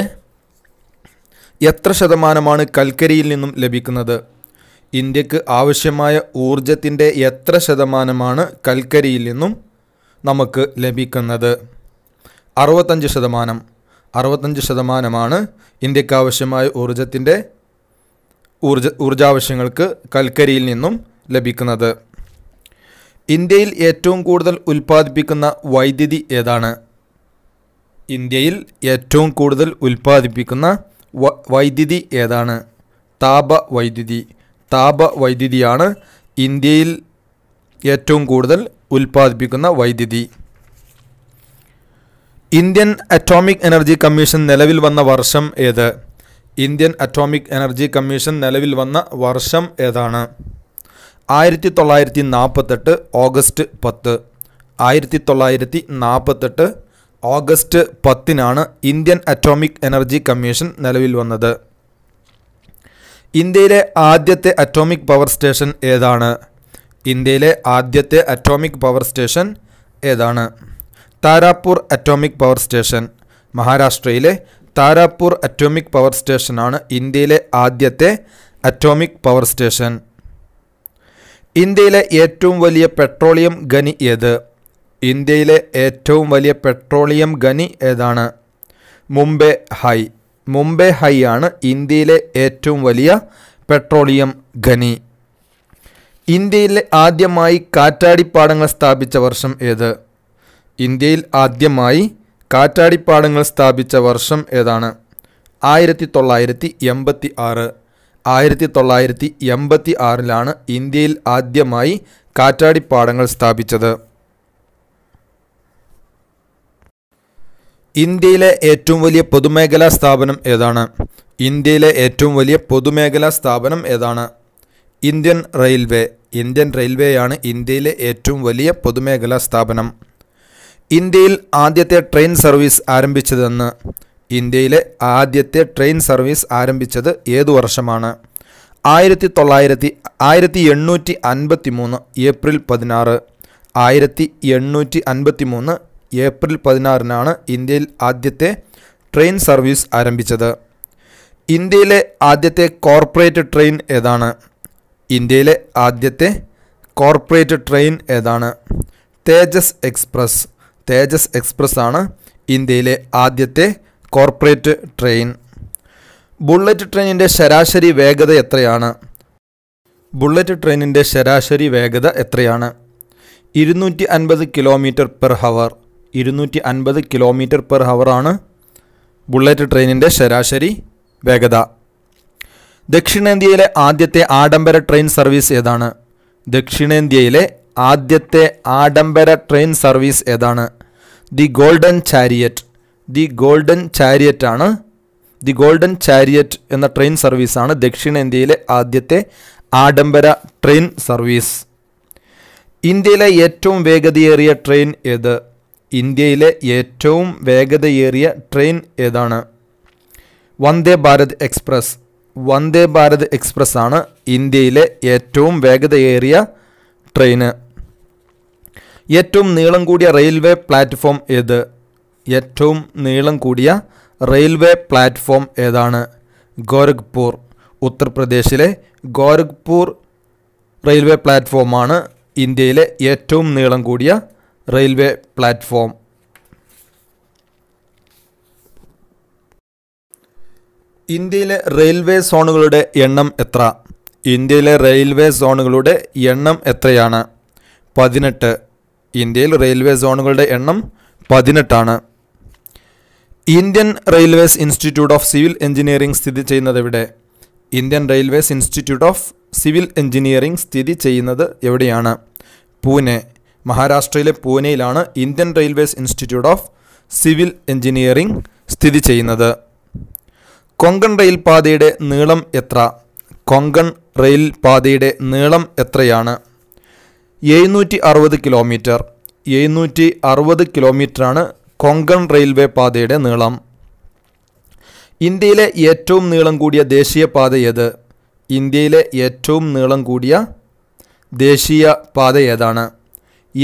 എത്ര ശതമാനമാണ് കൽക്കരിയിൽ നിന്നും ലഭിക്കുന്നത് ഇന്ത്യക്ക് ആവശ്യമായ ഊർജത്തിൻ്റെ എത്ര ശതമാനമാണ് കൽക്കരിയിൽ നിന്നും നമുക്ക് ലഭിക്കുന്നത് അറുപത്തഞ്ച് ശതമാനം അറുപത്തഞ്ച് ശതമാനമാണ് ഇന്ത്യക്ക് ആവശ്യമായ ഊർജത്തിൻ്റെ ഊർജ ഊർജാവശ്യങ്ങൾക്ക് കൽക്കരിയിൽ നിന്നും ലഭിക്കുന്നത് ഇന്ത്യയിൽ ഏറ്റവും കൂടുതൽ ഉൽപ്പാദിപ്പിക്കുന്ന വൈദ്യുതി ഏതാണ് ഇന്ത്യയിൽ ഏറ്റവും കൂടുതൽ ഉൽപ്പാദിപ്പിക്കുന്ന വൈദ്യുതി ഏതാണ് താപ വൈദ്യുതി താപ വൈദ്യുതിയാണ് ഇന്ത്യയിൽ ഏറ്റവും കൂടുതൽ ഉൽപ്പാദിപ്പിക്കുന്ന വൈദ്യുതി ഇന്ത്യൻ അറ്റോമിക് എനർജി കമ്മീഷൻ നിലവിൽ വന്ന വർഷം ഏത് ഇന്ത്യൻ അറ്റോമിക് എനർജി കമ്മീഷൻ നിലവിൽ വന്ന വർഷം ഏതാണ് ആയിരത്തി തൊള്ളായിരത്തി നാൽപ്പത്തെട്ട് ഓഗസ്റ്റ് പത്ത് ആയിരത്തി തൊള്ളായിരത്തി നാൽപ്പത്തെട്ട് ഓഗസ്റ്റ് പത്തിനാണ് ഇന്ത്യൻ അറ്റോമിക് എനർജി കമ്മീഷൻ നിലവിൽ വന്നത് ഇന്ത്യയിലെ ആദ്യത്തെ അറ്റോമിക് പവർ സ്റ്റേഷൻ ഏതാണ് ഇന്ത്യയിലെ ആദ്യത്തെ അറ്റോമിക് പവർ സ്റ്റേഷൻ ഏതാണ് താരാപ്പൂർ അറ്റോമിക് പവർ സ്റ്റേഷൻ മഹാരാഷ്ട്രയിലെ താരാപ്പൂർ അറ്റോമിക് പവർ സ്റ്റേഷനാണ് ഇന്ത്യയിലെ ആദ്യത്തെ അറ്റോമിക് പവർ സ്റ്റേഷൻ ഇന്ത്യയിലെ ഏറ്റവും വലിയ പെട്രോളിയം ഖനി ഏത് ഇന്ത്യയിലെ ഏറ്റവും വലിയ പെട്രോളിയം ഖനി ഏതാണ് മുംബൈ ഹൈ മുംബൈ ഹൈ ആണ് ഇന്ത്യയിലെ ഏറ്റവും വലിയ പെട്രോളിയം ഖനി ഇന്ത്യയിലെ ആദ്യമായി കാറ്റാടിപ്പാടങ്ങൾ സ്ഥാപിച്ച വർഷം ഏത് ഇന്ത്യയിൽ ആദ്യമായി കാറ്റാടിപ്പാടങ്ങൾ സ്ഥാപിച്ച വർഷം ഏതാണ് ആയിരത്തി തൊള്ളായിരത്തി എൺപത്തി ആറ് ആയിരത്തി തൊള്ളായിരത്തി എൺപത്തി ആറിലാണ് ഇന്ത്യയിൽ ആദ്യമായി കാറ്റാടിപ്പാടങ്ങൾ സ്ഥാപിച്ചത് ഇന്ത്യയിലെ ഏറ്റവും വലിയ പൊതുമേഖലാ സ്ഥാപനം ഏതാണ് ഇന്ത്യയിലെ ഏറ്റവും വലിയ പൊതുമേഖലാ സ്ഥാപനം ഏതാണ് ഇന്ത്യൻ റെയിൽവേ ഇന്ത്യൻ റെയിൽവേയാണ് ഇന്ത്യയിലെ ഏറ്റവും വലിയ പൊതുമേഖലാ സ്ഥാപനം ഇന്ത്യയിൽ ആദ്യത്തെ ട്രെയിൻ സർവീസ് ആരംഭിച്ചതെന്ന് ഇന്ത്യയിലെ ആദ്യത്തെ ട്രെയിൻ സർവീസ് ആരംഭിച്ചത് ഏതു വർഷമാണ് ആയിരത്തി തൊള്ളായിരത്തി ആയിരത്തി എണ്ണൂറ്റി അൻപത്തി മൂന്ന് ഏപ്രിൽ പതിനാറ് ആയിരത്തി എണ്ണൂറ്റി അൻപത്തി മൂന്ന് ഏപ്രിൽ പതിനാറിനാണ് ഇന്ത്യയിൽ ആദ്യത്തെ ട്രെയിൻ സർവീസ് ആരംഭിച്ചത് ഇന്ത്യയിലെ ആദ്യത്തെ കോർപ്പറേറ്റ് ട്രെയിൻ ഏതാണ് ഇന്ത്യയിലെ ആദ്യത്തെ കോർപ്പറേറ്റ് ട്രെയിൻ ഏതാണ് തേജസ് എക്സ്പ്രസ് തേജസ് എക്സ്പ്രസ് ആണ് ഇന്ത്യയിലെ ആദ്യത്തെ കോർപ്പറേറ്റ് ട്രെയിൻ ബുള്ളറ്റ് ട്രെയിനിൻ്റെ ശരാശരി വേഗത എത്രയാണ് ബുള്ളറ്റ് ട്രെയിനിൻ്റെ ശരാശരി വേഗത എത്രയാണ് ഇരുന്നൂറ്റി അൻപത് കിലോമീറ്റർ പെർ ഹവർ ഇരുന്നൂറ്റി അൻപത് കിലോമീറ്റർ പെർ ഹവറാണ് ബുള്ളറ്റ് ട്രെയിനിൻ്റെ ശരാശരി വേഗത ദക്ഷിണേന്ത്യയിലെ ആദ്യത്തെ ആഡംബര ട്രെയിൻ സർവീസ് ഏതാണ് ദക്ഷിണേന്ത്യയിലെ ആദ്യത്തെ ആഡംബര ട്രെയിൻ സർവീസ് ഏതാണ് the golden chariot the golden chariot ആണ് ദി ഗോൾഡൻ ചാരിയറ്റ് എന്ന ട്രെയിൻ സർവീസാണ് ദക്ഷിണേന്ത്യയിലെ ആദ്യത്തെ ആഡംബര ട്രെയിൻ സർവീസ് ഇന്ത്യയിലെ ഏറ്റവും വേഗതയേറിയ ട്രെയിൻ ഏത് ഇന്ത്യയിലെ ഏറ്റവും വേഗതയേറിയ ട്രെയിൻ ഏതാണ് വന്ദേ ഭാരത് എക്സ്പ്രസ് വന്ദേ ഭാരത് എക്സ്പ്രസ് ആണ് ഇന്ത്യയിലെ ഏറ്റവും വേഗതയേറിയ ട്രെയിന് ഏറ്റവും നീളം കൂടിയ റെയിൽവേ പ്ലാറ്റ്ഫോം ഏത് ഏറ്റവും നീളം കൂടിയ റെയിൽവേ പ്ലാറ്റ്ഫോം ഏതാണ് ഗോരഖ്പൂർ ഉത്തർപ്രദേശിലെ ഗോരഖ്പൂർ റെയിൽവേ പ്ലാറ്റ്ഫോമാണ് ഇന്ത്യയിലെ ഏറ്റവും നീളം കൂടിയ റെയിൽവേ പ്ലാറ്റ്ഫോം ഇന്ത്യയിലെ റെയിൽവേ സോണുകളുടെ എണ്ണം എത്ര ഇന്ത്യയിലെ റെയിൽവേ സോണുകളുടെ എണ്ണം എത്രയാണ് പതിനെട്ട് ഇന്ത്യയിൽ റെയിൽവേ സോണുകളുടെ എണ്ണം പതിനെട്ടാണ് Indian railways institute of civil engineering സ്ഥിതി ചെയ്യുന്നത് എവിടെ Indian railways institute of civil engineering സ്ഥിതി ചെയ്യുന്നത് എവിടെയാണ് പൂനെ മഹാരാഷ്ട്രയിലെ പൂനെയിലാണ് Indian railways institute of civil engineering സ്ഥിതി ചെയ്യുന്നത് കൊങ്കൺ റെയിൽ പാതയുടെ നീളം എത്ര കൊങ്കൺ റെയിൽ പാതയുടെ നീളം എത്രയാണ് എഴുന്നൂറ്റി അറുപത് കിലോമീറ്റർ എഴുന്നൂറ്റി അറുപത് കിലോമീറ്ററാണ് കൊങ്കൺ റെയിൽവേ പാതയുടെ നീളം ഇന്ത്യയിലെ ഏറ്റവും നീളം കൂടിയ ദേശീയ പാത ഏത് ഇന്ത്യയിലെ ഏറ്റവും നീളം കൂടിയ ദേശീയ പാത ഏതാണ്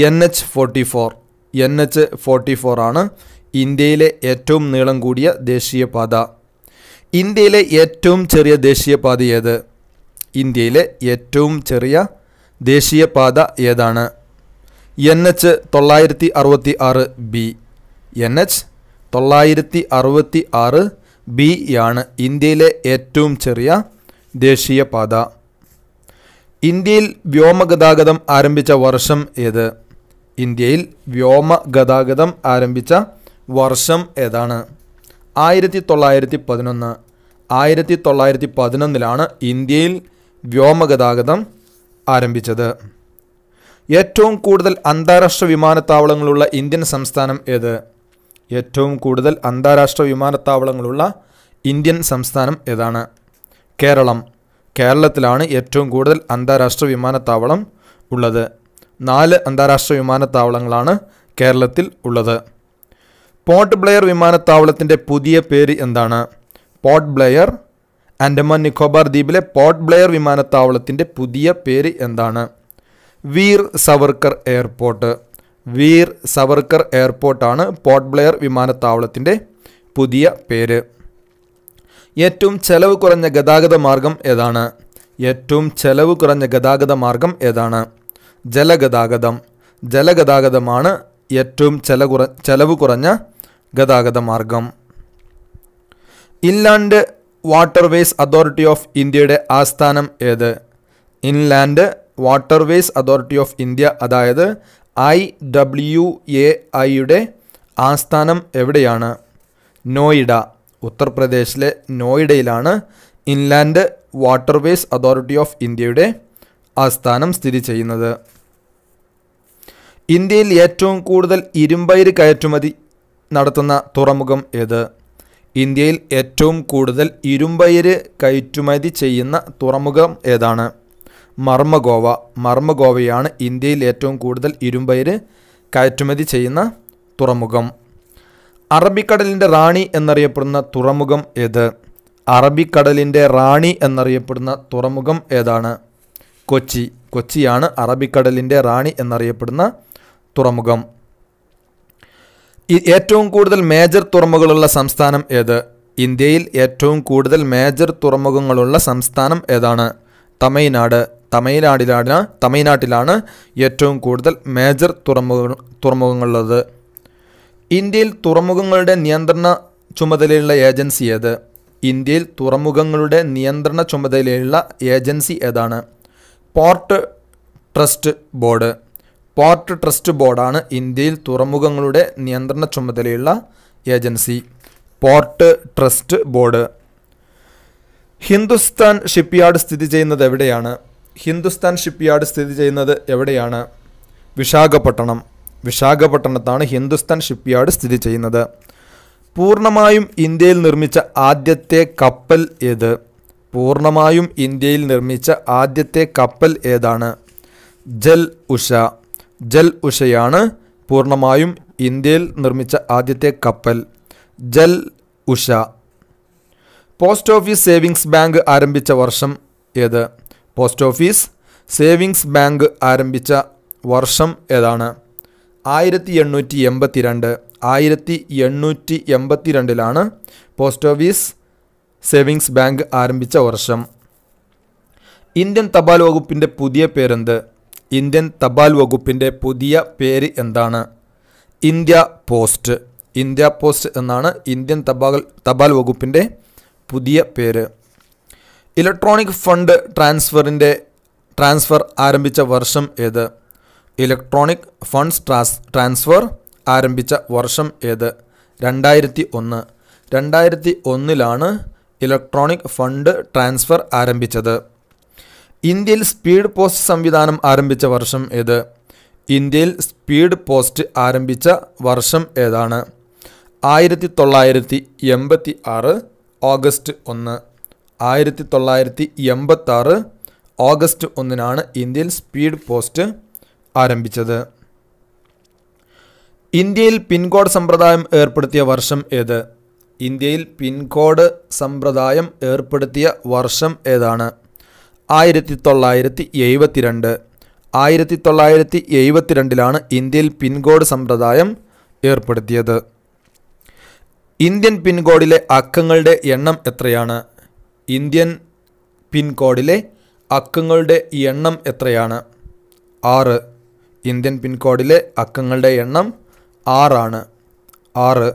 N H forty four N H forty four ആണ് ഇന്ത്യയിലെ ഏറ്റവും നീളം കൂടിയ ദേശീയ പാത ഇന്ത്യയിലെ ഏറ്റവും ചെറിയ ദേശീയ പാത ഏത് ഇന്ത്യയിലെ ഏറ്റവും ചെറിയ ദേശീയപാത ഏതാണ് എൻ എച്ച് തൊള്ളായിരത്തി അറുപത്തി ആറ് ബി എൻ എച്ച് തൊള്ളായിരത്തി അറുപത്തി ആറ് ബി ആണ് ഇന്ത്യയിലെ ഏറ്റവും ചെറിയ ദേശീയപാത ഇന്ത്യയിൽ വ്യോമഗതാഗതം ആരംഭിച്ച വർഷം ഏത് ഇന്ത്യയിൽ വ്യോമഗതാഗതം ആരംഭിച്ച വർഷം ഏതാണ് ആയിരത്തി തൊള്ളായിരത്തി പതിനൊന്ന് ആയിരത്തി തൊള്ളായിരത്തി പതിനൊന്നിലാണ് ഇന്ത്യയിൽ വ്യോമഗതാഗതം ആരംഭിച്ചത് ഏറ്റവും കൂടുതൽ അന്താരാഷ്ട്ര വിമാനത്താവളങ്ങളുള്ള ഇന്ത്യൻ സംസ്ഥാനം ഏത് ഏറ്റവും കൂടുതൽ അന്താരാഷ്ട്ര വിമാനത്താവളങ്ങളുള്ള ഇന്ത്യൻ സംസ്ഥാനം ഏതാണ് കേരളം കേരളത്തിലാണ് ഏറ്റവും കൂടുതൽ അന്താരാഷ്ട്ര വിമാനത്താവളം ഉള്ളത് നാല് അന്താരാഷ്ട്ര വിമാനത്താവളങ്ങളാണ് കേരളത്തിൽ ഉള്ളത് പോർട്ട് ബ്ലെയർ വിമാനത്താവളത്തിൻ്റെ പുതിയ പേര് എന്താണ് പോർട്ട് ബ്ലെയർ ആൻഡമാൻ നിക്കോബാർ ദ്വീപിലെ പോർട്ട് ബ്ലെയർ വിമാനത്താവളത്തിൻ്റെ പുതിയ പേര് എന്താണ് വീർ സവർക്കർ എയർപോർട്ട് വീർ സവർക്കർ എയർപോർട്ടാണ് പോർട്ട് ബ്ലെയർ വിമാനത്താവളത്തിൻ്റെ പുതിയ പേര് ഏറ്റവും ചെലവ് കുറഞ്ഞ ഗതാഗത മാർഗം ഏതാണ് ഏറ്റവും ചെലവ് കുറഞ്ഞ ഗതാഗത മാർഗം ഏതാണ് ജലഗതാഗതം ജലഗതാഗതമാണ് ഏറ്റവും ചെല കുറ ചെലവ് കുറഞ്ഞ ഗതാഗത മാർഗം ഇല്ലാണ്ട് വാട്ടർവേസ് അതോറിറ്റി ഓഫ് ഇന്ത്യയുടെ ആസ്ഥാനം ഏത് inland waterways authority of India അതായത് ഐ ഡബ്ല്യു എ ഐയുടെ ആസ്ഥാനം എവിടെയാണ് നോയിഡ ഉത്തർപ്രദേശിലെ നോയിഡയിലാണ് ഇൻലാൻഡ് വാട്ടർവേസ് അതോറിറ്റി ഓഫ് ഇന്ത്യയുടെ ആസ്ഥാനം സ്ഥിതി ചെയ്യുന്നത് ഇന്ത്യയിൽ ഏറ്റവും കൂടുതൽ ഇരുമ്പയിര് കയറ്റുമതി നടത്തുന്ന തുറമുഖം ഏത് ഇന്ത്യയിൽ ഏറ്റവും കൂടുതൽ ഇരുമ്പയിര് കയറ്റുമതി ചെയ്യുന്ന തുറമുഖം ഏതാണ് മർമ്മഗോവ മർമ്മഗോവയാണ് ഇന്ത്യയിൽ ഏറ്റവും കൂടുതൽ ഇരുമ്പയിര് കയറ്റുമതി ചെയ്യുന്ന തുറമുഖം അറബിക്കടലിൻ്റെ റാണി എന്നറിയപ്പെടുന്ന തുറമുഖം ഏത് അറബിക്കടലിൻ്റെ റാണി എന്നറിയപ്പെടുന്ന തുറമുഖം ഏതാണ് കൊച്ചി കൊച്ചിയാണ് അറബിക്കടലിൻ്റെ റാണി എന്നറിയപ്പെടുന്ന തുറമുഖം ഏറ്റവും കൂടുതൽ മേജർ തുറമുഖങ്ങളുള്ള സംസ്ഥാനം ഏത് ഇന്ത്യയിൽ ഏറ്റവും കൂടുതൽ മേജർ തുറമുഖങ്ങളുള്ള സംസ്ഥാനം ഏതാണ് തമിഴ്നാട് തമിഴ്നാടിലാണ് തമിഴ്നാട്ടിലാണ് ഏറ്റവും കൂടുതൽ മേജർ തുറമുഖ തുറമുഖങ്ങളുള്ളത് ഇന്ത്യയിൽ തുറമുഖങ്ങളുടെ നിയന്ത്രണ ചുമതലയുള്ള ഏജൻസി ഏത് ഇന്ത്യയിൽ തുറമുഖങ്ങളുടെ നിയന്ത്രണ ചുമതലയുള്ള ഏജൻസി ഏതാണ് port trust board port trust ബോർഡാണ് ഇന്ത്യയിൽ തുറമുഖങ്ങളുടെ നിയന്ത്രണ ചുമതലയുള്ള ഏജൻസി port trust board Hindustan shipyard സ്ഥിതി ചെയ്യുന്നത് എവിടെയാണ് ഹിന്ദുസ്ഥാൻ ഷിപ്പ്യാർഡ് സ്ഥിതി ചെയ്യുന്നത് എവിടെയാണ് വിശാഖപട്ടണം വിശാഖപട്ടണത്താണ് ഹിന്ദുസ്ഥാൻ ഷിപ്പ്യാർഡ് സ്ഥിതി ചെയ്യുന്നത് പൂർണ്ണമായും ഇന്ത്യയിൽ നിർമ്മിച്ച ആദ്യത്തെ കപ്പൽ ഏത് പൂർണ്ണമായും ഇന്ത്യയിൽ നിർമ്മിച്ച ആദ്യത്തെ കപ്പൽ ഏതാണ് ജൽ ഉഷ ജൽ ഉഷയാണ് പൂർണ്ണമായും ഇന്ത്യയിൽ നിർമ്മിച്ച ആദ്യത്തെ കപ്പൽ Jal Usha post office savings bank ആരംഭിച്ച വർഷം ഏത് പോസ്റ്റ് ഓഫീസ് സേവിങ്സ് ബാങ്ക് ആരംഭിച്ച വർഷം ഏതാണ് ആയിരത്തി എണ്ണൂറ്റി രണ്ട് ആയിരത്തി എണ്ണൂറ്റി രണ്ടിലാണ് പോസ്റ്റ് ഓഫീസ് സേവിങ്സ് ബാങ്ക് ആരംഭിച്ച വർഷം ഇന്ത്യൻ തപാൽ വകുപ്പിൻ്റെ പുതിയ പേരെന്ത് ഇന്ത്യൻ തപാൽ വകുപ്പിൻ്റെ പുതിയ പേര് എന്താണ് ഇന്ത്യ പോസ്റ്റ് ഇന്ത്യ പോസ്റ്റ് എന്നാണ് ഇന്ത്യൻ തപാൽ തപാൽ വകുപ്പിൻ്റെ പുതിയ പേര് ഇലക്ട്രോണിക് ഫണ്ട് ട്രാൻസ്ഫറിൻ്റെ ട്രാൻസ്ഫർ ആരംഭിച്ച വർഷം ഏത് ഇലക്ട്രോണിക് ഫണ്ട്സ് ട്രാൻസ് ട്രാൻസ്ഫർ ആരംഭിച്ച വർഷം ഏത് രണ്ടായിരത്തി ഒന്ന് രണ്ടായിരത്തി ഒന്നിലാണ് ഇലക്ട്രോണിക് ഫണ്ട് ട്രാൻസ്ഫർ ആരംഭിച്ചത് ഇന്ത്യയിൽ സ്പീഡ് പോസ്റ്റ് സംവിധാനം ആരംഭിച്ച വർഷം ഏത് ഇന്ത്യയിൽ സ്പീഡ് പോസ്റ്റ് ആരംഭിച്ച വർഷം ഏതാണ് ആയിരത്തി തൊള്ളായിരത്തി എൺപത്തി ആറ് ഓഗസ്റ്റ് ഒന്ന് ആയിരത്തി തൊള്ളായിരത്തി എൺപത്താറ് ഓഗസ്റ്റ് ഒന്നിനാണ് ഇന്ത്യയിൽ സ്പീഡ് പോസ്റ്റ് ആരംഭിച്ചത് ഇന്ത്യയിൽ പിൻകോഡ് സമ്പ്രദായം ഏർപ്പെടുത്തിയ വർഷം ഏത് ഇന്ത്യയിൽ പിൻകോഡ് സമ്പ്രദായം ഏർപ്പെടുത്തിയ വർഷം ഏതാണ് ആയിരത്തി തൊള്ളായിരത്തി എഴുപത്തിരണ്ട് ആയിരത്തി തൊള്ളായിരത്തി എഴുപത്തിരണ്ടിലാണ് ഇന്ത്യയിൽ പിൻകോഡ് സമ്പ്രദായം ഏർപ്പെടുത്തിയത് ഇന്ത്യൻ പിൻകോഡിലെ അക്കങ്ങളുടെ എണ്ണം എത്രയാണ് ഇന്ത്യൻ പിൻകോഡിലെ അക്കങ്ങളുടെ എണ്ണം എത്രയാണ് ആറ് ഇന്ത്യൻ പിൻകോഡിലെ അക്കങ്ങളുടെ എണ്ണം ആറാണ് ആറ്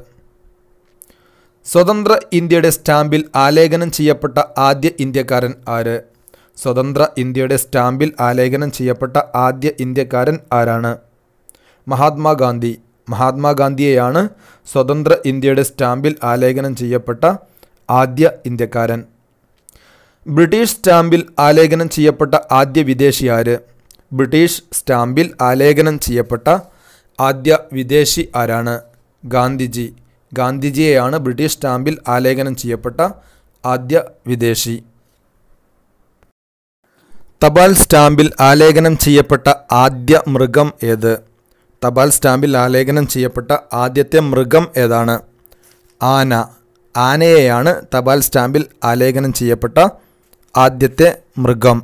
സ്വതന്ത്ര ഇന്ത്യയുടെ സ്റ്റാമ്പിൽ ആലേഖനം ചെയ്യപ്പെട്ട ആദ്യ ഇന്ത്യക്കാരൻ ആര് സ്വതന്ത്ര ഇന്ത്യയുടെ സ്റ്റാമ്പിൽ ആലേഖനം ചെയ്യപ്പെട്ട ആദ്യ ഇന്ത്യക്കാരൻ ആരാണ് മഹാത്മാഗാന്ധി മഹാത്മാഗാന്ധിയെയാണ് സ്വതന്ത്ര ഇന്ത്യയുടെ സ്റ്റാമ്പിൽ ആലേഖനം ചെയ്യപ്പെട്ട ആദ്യ ഇന്ത്യക്കാരൻ ബ്രിട്ടീഷ് സ്റ്റാമ്പിൽ ആലേഖനം ചെയ്യപ്പെട്ട ആദ്യ വിദേശി ആര് ബ്രിട്ടീഷ് സ്റ്റാമ്പിൽ ആലേഖനം ചെയ്യപ്പെട്ട ആദ്യ വിദേശി ആരാണ് ഗാന്ധിജി ഗാന്ധിജിയെയാണ് ബ്രിട്ടീഷ് സ്റ്റാമ്പിൽ ആലേഖനം ചെയ്യപ്പെട്ട ആദ്യ വിദേശി തപാൽ സ്റ്റാമ്പിൽ ആലേഖനം ചെയ്യപ്പെട്ട ആദ്യ മൃഗം ഏത് തപാൽ സ്റ്റാമ്പിൽ ആലേഖനം ചെയ്യപ്പെട്ട ആദ്യത്തെ മൃഗം ഏതാണ് ആന ആനയെയാണ് തപാൽ സ്റ്റാമ്പിൽ ആലേഖനം ചെയ്യപ്പെട്ട ആദ്യത്തെ മൃഗം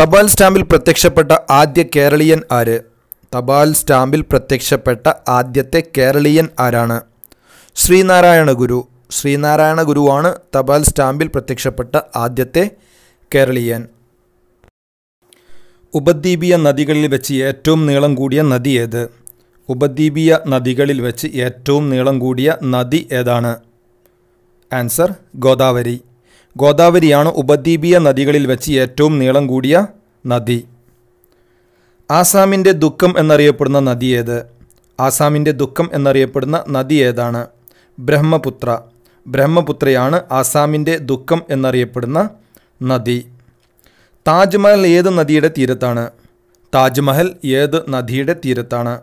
തപാൽ സ്റ്റാമ്പിൽ പ്രത്യക്ഷപ്പെട്ട ആദ്യ കേരളീയൻ ആര് തപാൽ സ്റ്റാമ്പിൽ പ്രത്യക്ഷപ്പെട്ട ആദ്യത്തെ കേരളീയൻ ആരാണ് ശ്രീനാരായണ ഗുരു ശ്രീനാരായണ ഗുരുവാണ് തപാൽ സ്റ്റാമ്പിൽ പ്രത്യക്ഷപ്പെട്ട ആദ്യത്തെ കേരളീയൻ ഉപദ്വീപീയ നദികളിൽ വെച്ച് ഏറ്റവും നീളം കൂടിയ നദി ഏത് ഉപദ്വീപീയ നദികളിൽ വെച്ച് ഏറ്റവും നീളം കൂടിയ നദി ഏതാണ് ആൻസർ ഗോദാവരി ഗോദാവരിയാണ് ഉപദ്വീപീയ നദികളിൽ വെച്ച് ഏറ്റവും നീളം കൂടിയ നദി ആസാമിൻ്റെ ദുഃഖം എന്നറിയപ്പെടുന്ന നദി ഏത് ആസാമിൻ്റെ ദുഃഖം എന്നറിയപ്പെടുന്ന നദി ഏതാണ് ബ്രഹ്മപുത്ര ബ്രഹ്മപുത്രയാണ് ആസാമിൻ്റെ ദുഃഖം എന്നറിയപ്പെടുന്ന നദി താജ്മഹൽ ഏത് നദിയുടെ തീരത്താണ് താജ്മഹൽ ഏത് നദിയുടെ തീരത്താണ്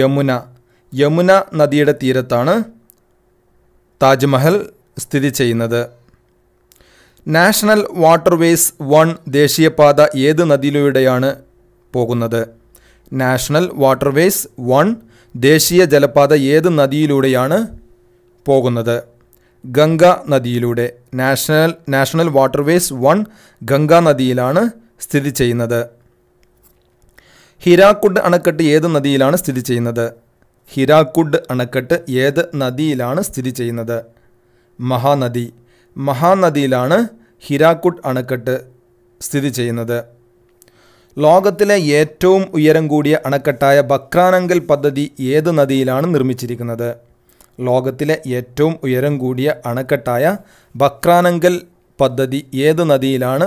യമുന യമുന നദിയുടെ തീരത്താണ് താജ്മഹൽ സ്ഥിതി ചെയ്യുന്നത് നാഷണൽ വാട്ടർവേസ് വൺ ദേശീയപാത ഏത് നദിയിലൂടെയാണ് പോകുന്നത് നാഷണൽ വാട്ടർവേസ് വൺ ദേശീയ ജലപാത ഏത് നദിയിലൂടെയാണ് പോകുന്നത് ഗംഗ നദിയിലൂടെ national national waterways one Ganga നദിയിലാണ് സ്ഥിതി ചെയ്യുന്നത് ഹിരാക്കുഡ് അണക്കെട്ട് ഏത് നദിയിലാണ് സ്ഥിതി ചെയ്യുന്നത് ഹിരാക്കുഡ് അണക്കെട്ട് ഏത് നദിയിലാണ് സ്ഥിതി ചെയ്യുന്നത് മഹാനദി മഹാനദിയിലാണ് ഹിരാക്കുഡ് അണക്കെട്ട് സ്ഥിതി ചെയ്യുന്നത് ലോകത്തിലെ ഏറ്റവും ഉയരം കൂടിയ അണക്കെട്ടായ ബക്രാനങ്കൽ പദ്ധതി ഏത് നദിയിലാണ് നിർമ്മിച്ചിരിക്കുന്നത് ലോകത്തിലെ ഏറ്റവും ഉയരം കൂടിയ അണക്കെട്ടായ ബക്രാനങ്കൽ പദ്ധതി ഏത് നദിയിലാണ്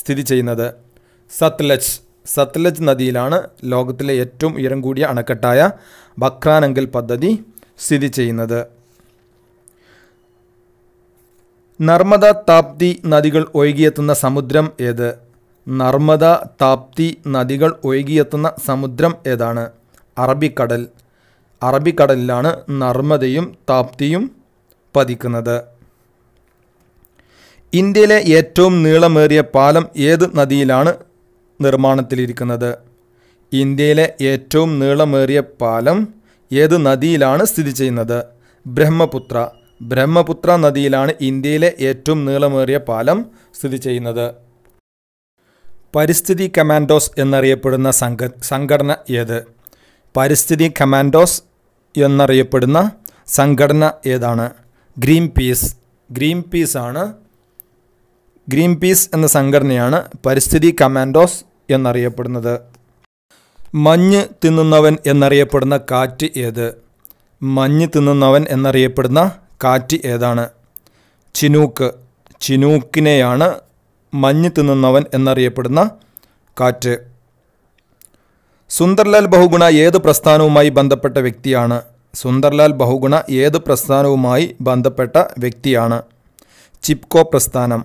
സ്ഥിതി ചെയ്യുന്നത് സത്ലജ് സത്ലജ് നദിയിലാണ് ലോകത്തിലെ ഏറ്റവും ഉയരം കൂടിയ അണക്കെട്ടായ ബക്രാനങ്കൽ പദ്ധതി സ്ഥിതി ചെയ്യുന്നത് നർമ്മദ താപ്തി നദികൾ ഒഴുകിയെത്തുന്ന സമുദ്രം ഏത് നർമ്മദ താപ്തി നദികൾ ഒഴുകിയെത്തുന്ന സമുദ്രം ഏതാണ് അറബിക്കടൽ അറബിക്കടലിലാണ് നർമ്മദയും താപ്തിയും പതിക്കുന്നത് ഇന്ത്യയിലെ ഏറ്റവും നീളമേറിയ പാലം ഏത് നദിയിലാണ് നിർമ്മാണത്തിലിരിക്കുന്നത് ഇന്ത്യയിലെ ഏറ്റവും നീളമേറിയ പാലം ഏത് നദിയിലാണ് സ്ഥിതി ചെയ്യുന്നത് ബ്രഹ്മപുത്ര ബ്രഹ്മപുത്ര നദിയിലാണ് ഇന്ത്യയിലെ ഏറ്റവും നീളമേറിയ പാലം സ്ഥിതി ചെയ്യുന്നത് പരിസ്ഥിതി കമാൻഡോസ് എന്നറിയപ്പെടുന്ന സംഘ സംഘടന ഏത് പരിസ്ഥിതി കമാൻഡോസ് എന്നറിയപ്പെടുന്ന സംഘടന ഏതാണ് ഗ്രീൻ പീസ് ഗ്രീൻ പീസാണ് ഗ്രീൻ പീസ് എന്ന സംഘടനയാണ് പരിസ്ഥിതി കമാൻഡോസ് എന്നറിയപ്പെടുന്നത് മഞ്ഞ് തിന്നുന്നവൻ എന്നറിയപ്പെടുന്ന കാറ്റ് ഏത് മഞ്ഞ് തിന്നുന്നവൻ എന്നറിയപ്പെടുന്ന കാറ്റ് ഏതാണ് ചിനൂക്ക് ചിനൂക്കിനെയാണ് മഞ്ഞ് തിന്നുന്നവൻ എന്നറിയപ്പെടുന്ന കാറ്റ് സുന്ദർലാൽ ബഹുഗുണ ഏത് പ്രസ്ഥാനവുമായി ബന്ധപ്പെട്ട വ്യക്തിയാണ് സുന്ദർലാൽ ബഹുഗുണ ഏത് പ്രസ്ഥാനവുമായി ബന്ധപ്പെട്ട വ്യക്തിയാണ് ചിപ്കോ പ്രസ്ഥാനം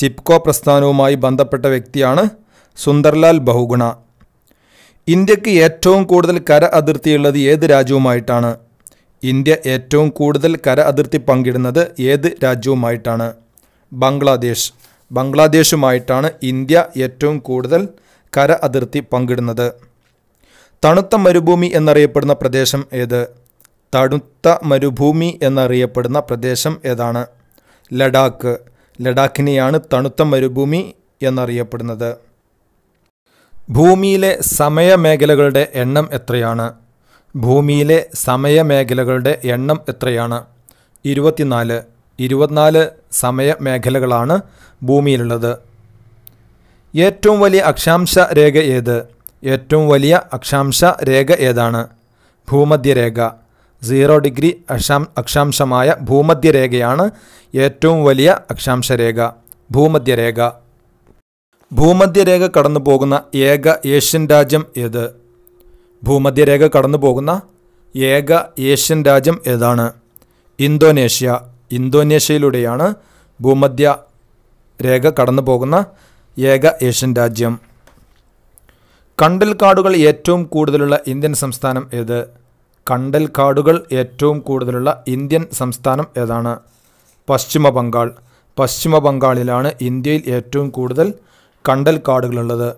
ചിപ്കോ പ്രസ്ഥാനവുമായി ബന്ധപ്പെട്ട വ്യക്തിയാണ് സുന്ദർലാൽ ബഹുഗുണ ഇന്ത്യക്ക് ഏറ്റവും കൂടുതൽ കര അതിർത്തിയുള്ളത് ഏത് രാജ്യവുമായിട്ടാണ് ഇന്ത്യ ഏറ്റവും കൂടുതൽ കര അതിർത്തി പങ്കിടുന്നത് ഏത് രാജ്യവുമായിട്ടാണ് ബംഗ്ലാദേശ് ബംഗ്ലാദേശുമായിട്ടാണ് ഇന്ത്യ ഏറ്റവും കൂടുതൽ കര അതിർത്തി പങ്കിടുന്നത് തണുത്ത മരുഭൂമി എന്നറിയപ്പെടുന്ന പ്രദേശം ഏത് തണുത്ത മരുഭൂമി എന്നറിയപ്പെടുന്ന പ്രദേശം ഏതാണ് ലഡാക്ക് ലഡാക്കിനെയാണ് തണുത്ത മരുഭൂമി എന്നറിയപ്പെടുന്നത് ഭൂമിയിലെ സമയമേഖലകളുടെ എണ്ണം എത്രയാണ് ഭൂമിയിലെ സമയമേഖലകളുടെ എണ്ണം എത്രയാണ് ഇരുപത്തിനാല് ഇരുപത്തിനാല് സമയമേഖലകളാണ് ഭൂമിയിലുള്ളത് ഏറ്റവും വലിയ അക്ഷാംശ രേഖ ഏത് ഏറ്റവും വലിയ അക്ഷാംശ രേഖ ഏതാണ് ഭൂമധ്യരേഖ സീറോ ഡിഗ്രി അക്ഷാം അക്ഷാംശമായ ഭൂമധ്യരേഖയാണ് ഏറ്റവും വലിയ അക്ഷാംശരേഖ ഭൂമധ്യരേഖ ഭൂമധ്യരേഖ കടന്നു പോകുന്ന ഏക ഏഷ്യൻ രാജ്യം ഏത് ഭൂമധ്യരേഖ കടന്നു പോകുന്ന ഏക ഏഷ്യൻ രാജ്യം ഏതാണ് ഇന്തോനേഷ്യ ഇന്തോനേഷ്യയിലൂടെയാണ് ഭൂമധ്യ രേഖ കടന്നു പോകുന്ന ഏക ഏഷ്യൻ രാജ്യം കണ്ടൽ കാടുകൾ ഏറ്റവും കൂടുതലുള്ള ഇന്ത്യൻ സംസ്ഥാനം ഏത് കണ്ടൽ കാടുകൾ ഏറ്റവും കൂടുതലുള്ള ഇന്ത്യൻ സംസ്ഥാനം ഏതാണ് പശ്ചിമ ബംഗാൾ പശ്ചിമ ബംഗാളിലാണ് ഇന്ത്യയിൽ ഏറ്റവും കൂടുതൽ കണ്ടൽ കാടുകളുള്ളത്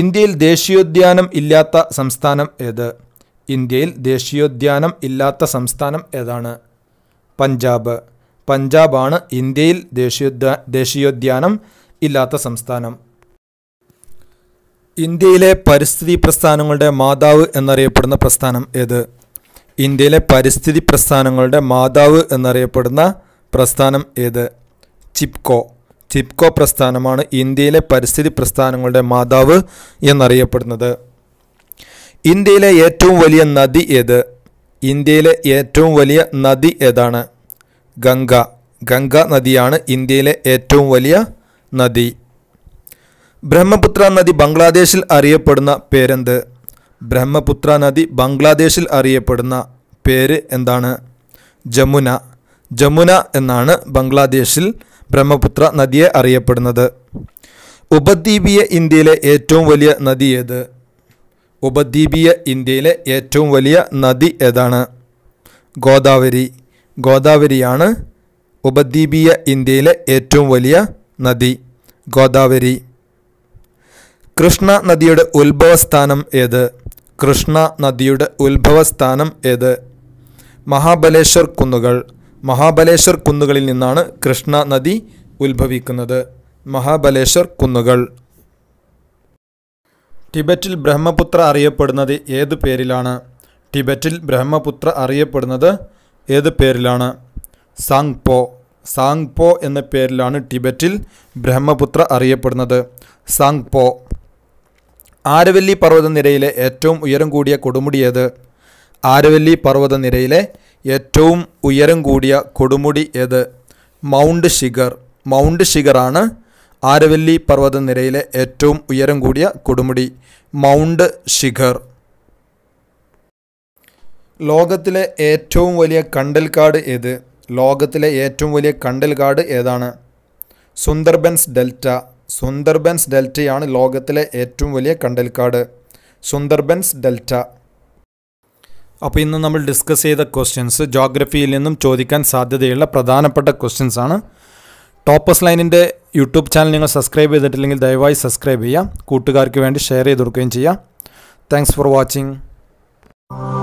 ഇന്ത്യയിൽ ദേശീയോദ്യാനം ഇല്ലാത്ത സംസ്ഥാനം ഏത് ഇന്ത്യയിൽ ദേശീയോദ്യാനം ഇല്ലാത്ത സംസ്ഥാനം ഏതാണ് പഞ്ചാബ് പഞ്ചാബാണ് ഇന്ത്യയിൽ ദേശീയോദ്യാ ദേശീയോദ്യാനം ഇല്ലാത്ത സംസ്ഥാനം ഇന്ത്യയിലെ പരിസ്ഥിതി പ്രസ്ഥാനങ്ങളുടെ മാതാവ് എന്നറിയപ്പെടുന്ന പ്രസ്ഥാനം ഏത് ഇന്ത്യയിലെ പരിസ്ഥിതി പ്രസ്ഥാനങ്ങളുടെ മാതാവ് എന്നറിയപ്പെടുന്ന പ്രസ്ഥാനം ഏത് ചിപ്കോ ചിപ്കോ പ്രസ്ഥാനമാണ് ഇന്ത്യയിലെ പരിസ്ഥിതി പ്രസ്ഥാനങ്ങളുടെ മാതാവ് എന്നറിയപ്പെടുന്നത് ഇന്ത്യയിലെ ഏറ്റവും വലിയ നദി ഏത് ഇന്ത്യയിലെ ഏറ്റവും വലിയ നദി ഏതാണ് ഗംഗ ഗംഗ നദിയാണ് ഇന്ത്യയിലെ ഏറ്റവും വലിയ നദി ബ്രഹ്മപുത്ര നദി ബംഗ്ലാദേശിൽ അറിയപ്പെടുന്ന പേരെന്ത് ബ്രഹ്മപുത്ര നദി ബംഗ്ലാദേശിൽ അറിയപ്പെടുന്ന പേര് എന്താണ് ജമുന ജമുന എന്നാണ് ബംഗ്ലാദേശിൽ ബ്രഹ്മപുത്ര നദിയെ അറിയപ്പെടുന്നത് ഉപദ്വീപീയ ഇന്ത്യയിലെ ഏറ്റവും വലിയ നദി ഏത് ഉപദ്വീപീയ ഇന്ത്യയിലെ ഏറ്റവും വലിയ നദി ഏതാണ് ഗോദാവരി ഗോദാവരിയാണ് ഉപദ്വീപീയ ഇന്ത്യയിലെ ഏറ്റവും വലിയ നദി ഗോദാവരി കൃഷ്ണ നദിയുടെ ഉത്ഭവസ്ഥാനം ഏത് കൃഷ്ണ നദിയുടെ ഉത്ഭവസ്ഥാനം ഏത് മഹാബലേശ്വർ കുന്നുകൾ മഹാബലേശ്വർ കുന്നുകളിൽ നിന്നാണ് കൃഷ്ണ നദി ഉത്ഭവിക്കുന്നത് മഹാബലേശ്വർ കുന്നുകൾ ടിബറ്റിൽ ബ്രഹ്മപുത്ര അറിയപ്പെടുന്നത് ഏത് പേരിലാണ് ടിബറ്റിൽ ബ്രഹ്മപുത്ര അറിയപ്പെടുന്നത് ഏത് പേരിലാണ് സാങ്പോ സാങ്പോ എന്ന പേരിലാണ് ടിബറ്റിൽ ബ്രഹ്മപുത്ര അറിയപ്പെടുന്നത് സാങ്പോ ആരവല്ലി പർവ്വതനിരയിലെ ഏറ്റവും ഉയരം കൂടിയ കൊടുമുടി ഏത് ആരവല്ലി പർവ്വതനിരയിലെ ഏറ്റവും ഉയരം കൂടിയ കൊടുമുടി ഏത് മൗണ്ട് ഷിഗർ മൗണ്ട് ഷിഗറാണ് ആരവല്ലി പർവ്വതനിരയിലെ ഏറ്റവും ഉയരം കൂടിയ കൊടുമുടി മൗണ്ട് ഷിഖർ ലോകത്തിലെ ഏറ്റവും വലിയ കണ്ടൽക്കാട് ഏത് ലോകത്തിലെ ഏറ്റവും വലിയ കണ്ടൽക്കാട് ഏതാണ് സുന്ദർബൻസ് ഡെൽറ്റ സുന്ദർബൻസ് ഡെൽറ്റയാണ് ലോകത്തിലെ ഏറ്റവും വലിയ കണ്ടൽക്കാട് സുന്ദർബൻസ് ഡെൽറ്റ അപ്പോൾ ഇന്ന് നമ്മൾ ഡിസ്കസ് ചെയ്ത ക്വസ്റ്റ്യൻസ് ജോഗ്രഫിയിൽ നിന്നും ചോദിക്കാൻ സാധ്യതയുള്ള പ്രധാനപ്പെട്ട ക്വസ്റ്റ്യൻസ് ആണ് ടോപ്പസ് ലൈനിൻ്റെ യൂട്യൂബ് ചാനൽ നിങ്ങൾ സബ്സ്ക്രൈബ് ചെയ്തിട്ടില്ലെങ്കിൽ ദയവായി സബ്സ്ക്രൈബ് ചെയ്യുക കൂട്ടുകാർക്ക് വേണ്ടി ഷെയർ ചെയ്ത് കൊടുക്കുകയും ചെയ്യാം താങ്ക്സ് ഫോർ വാച്ചിങ്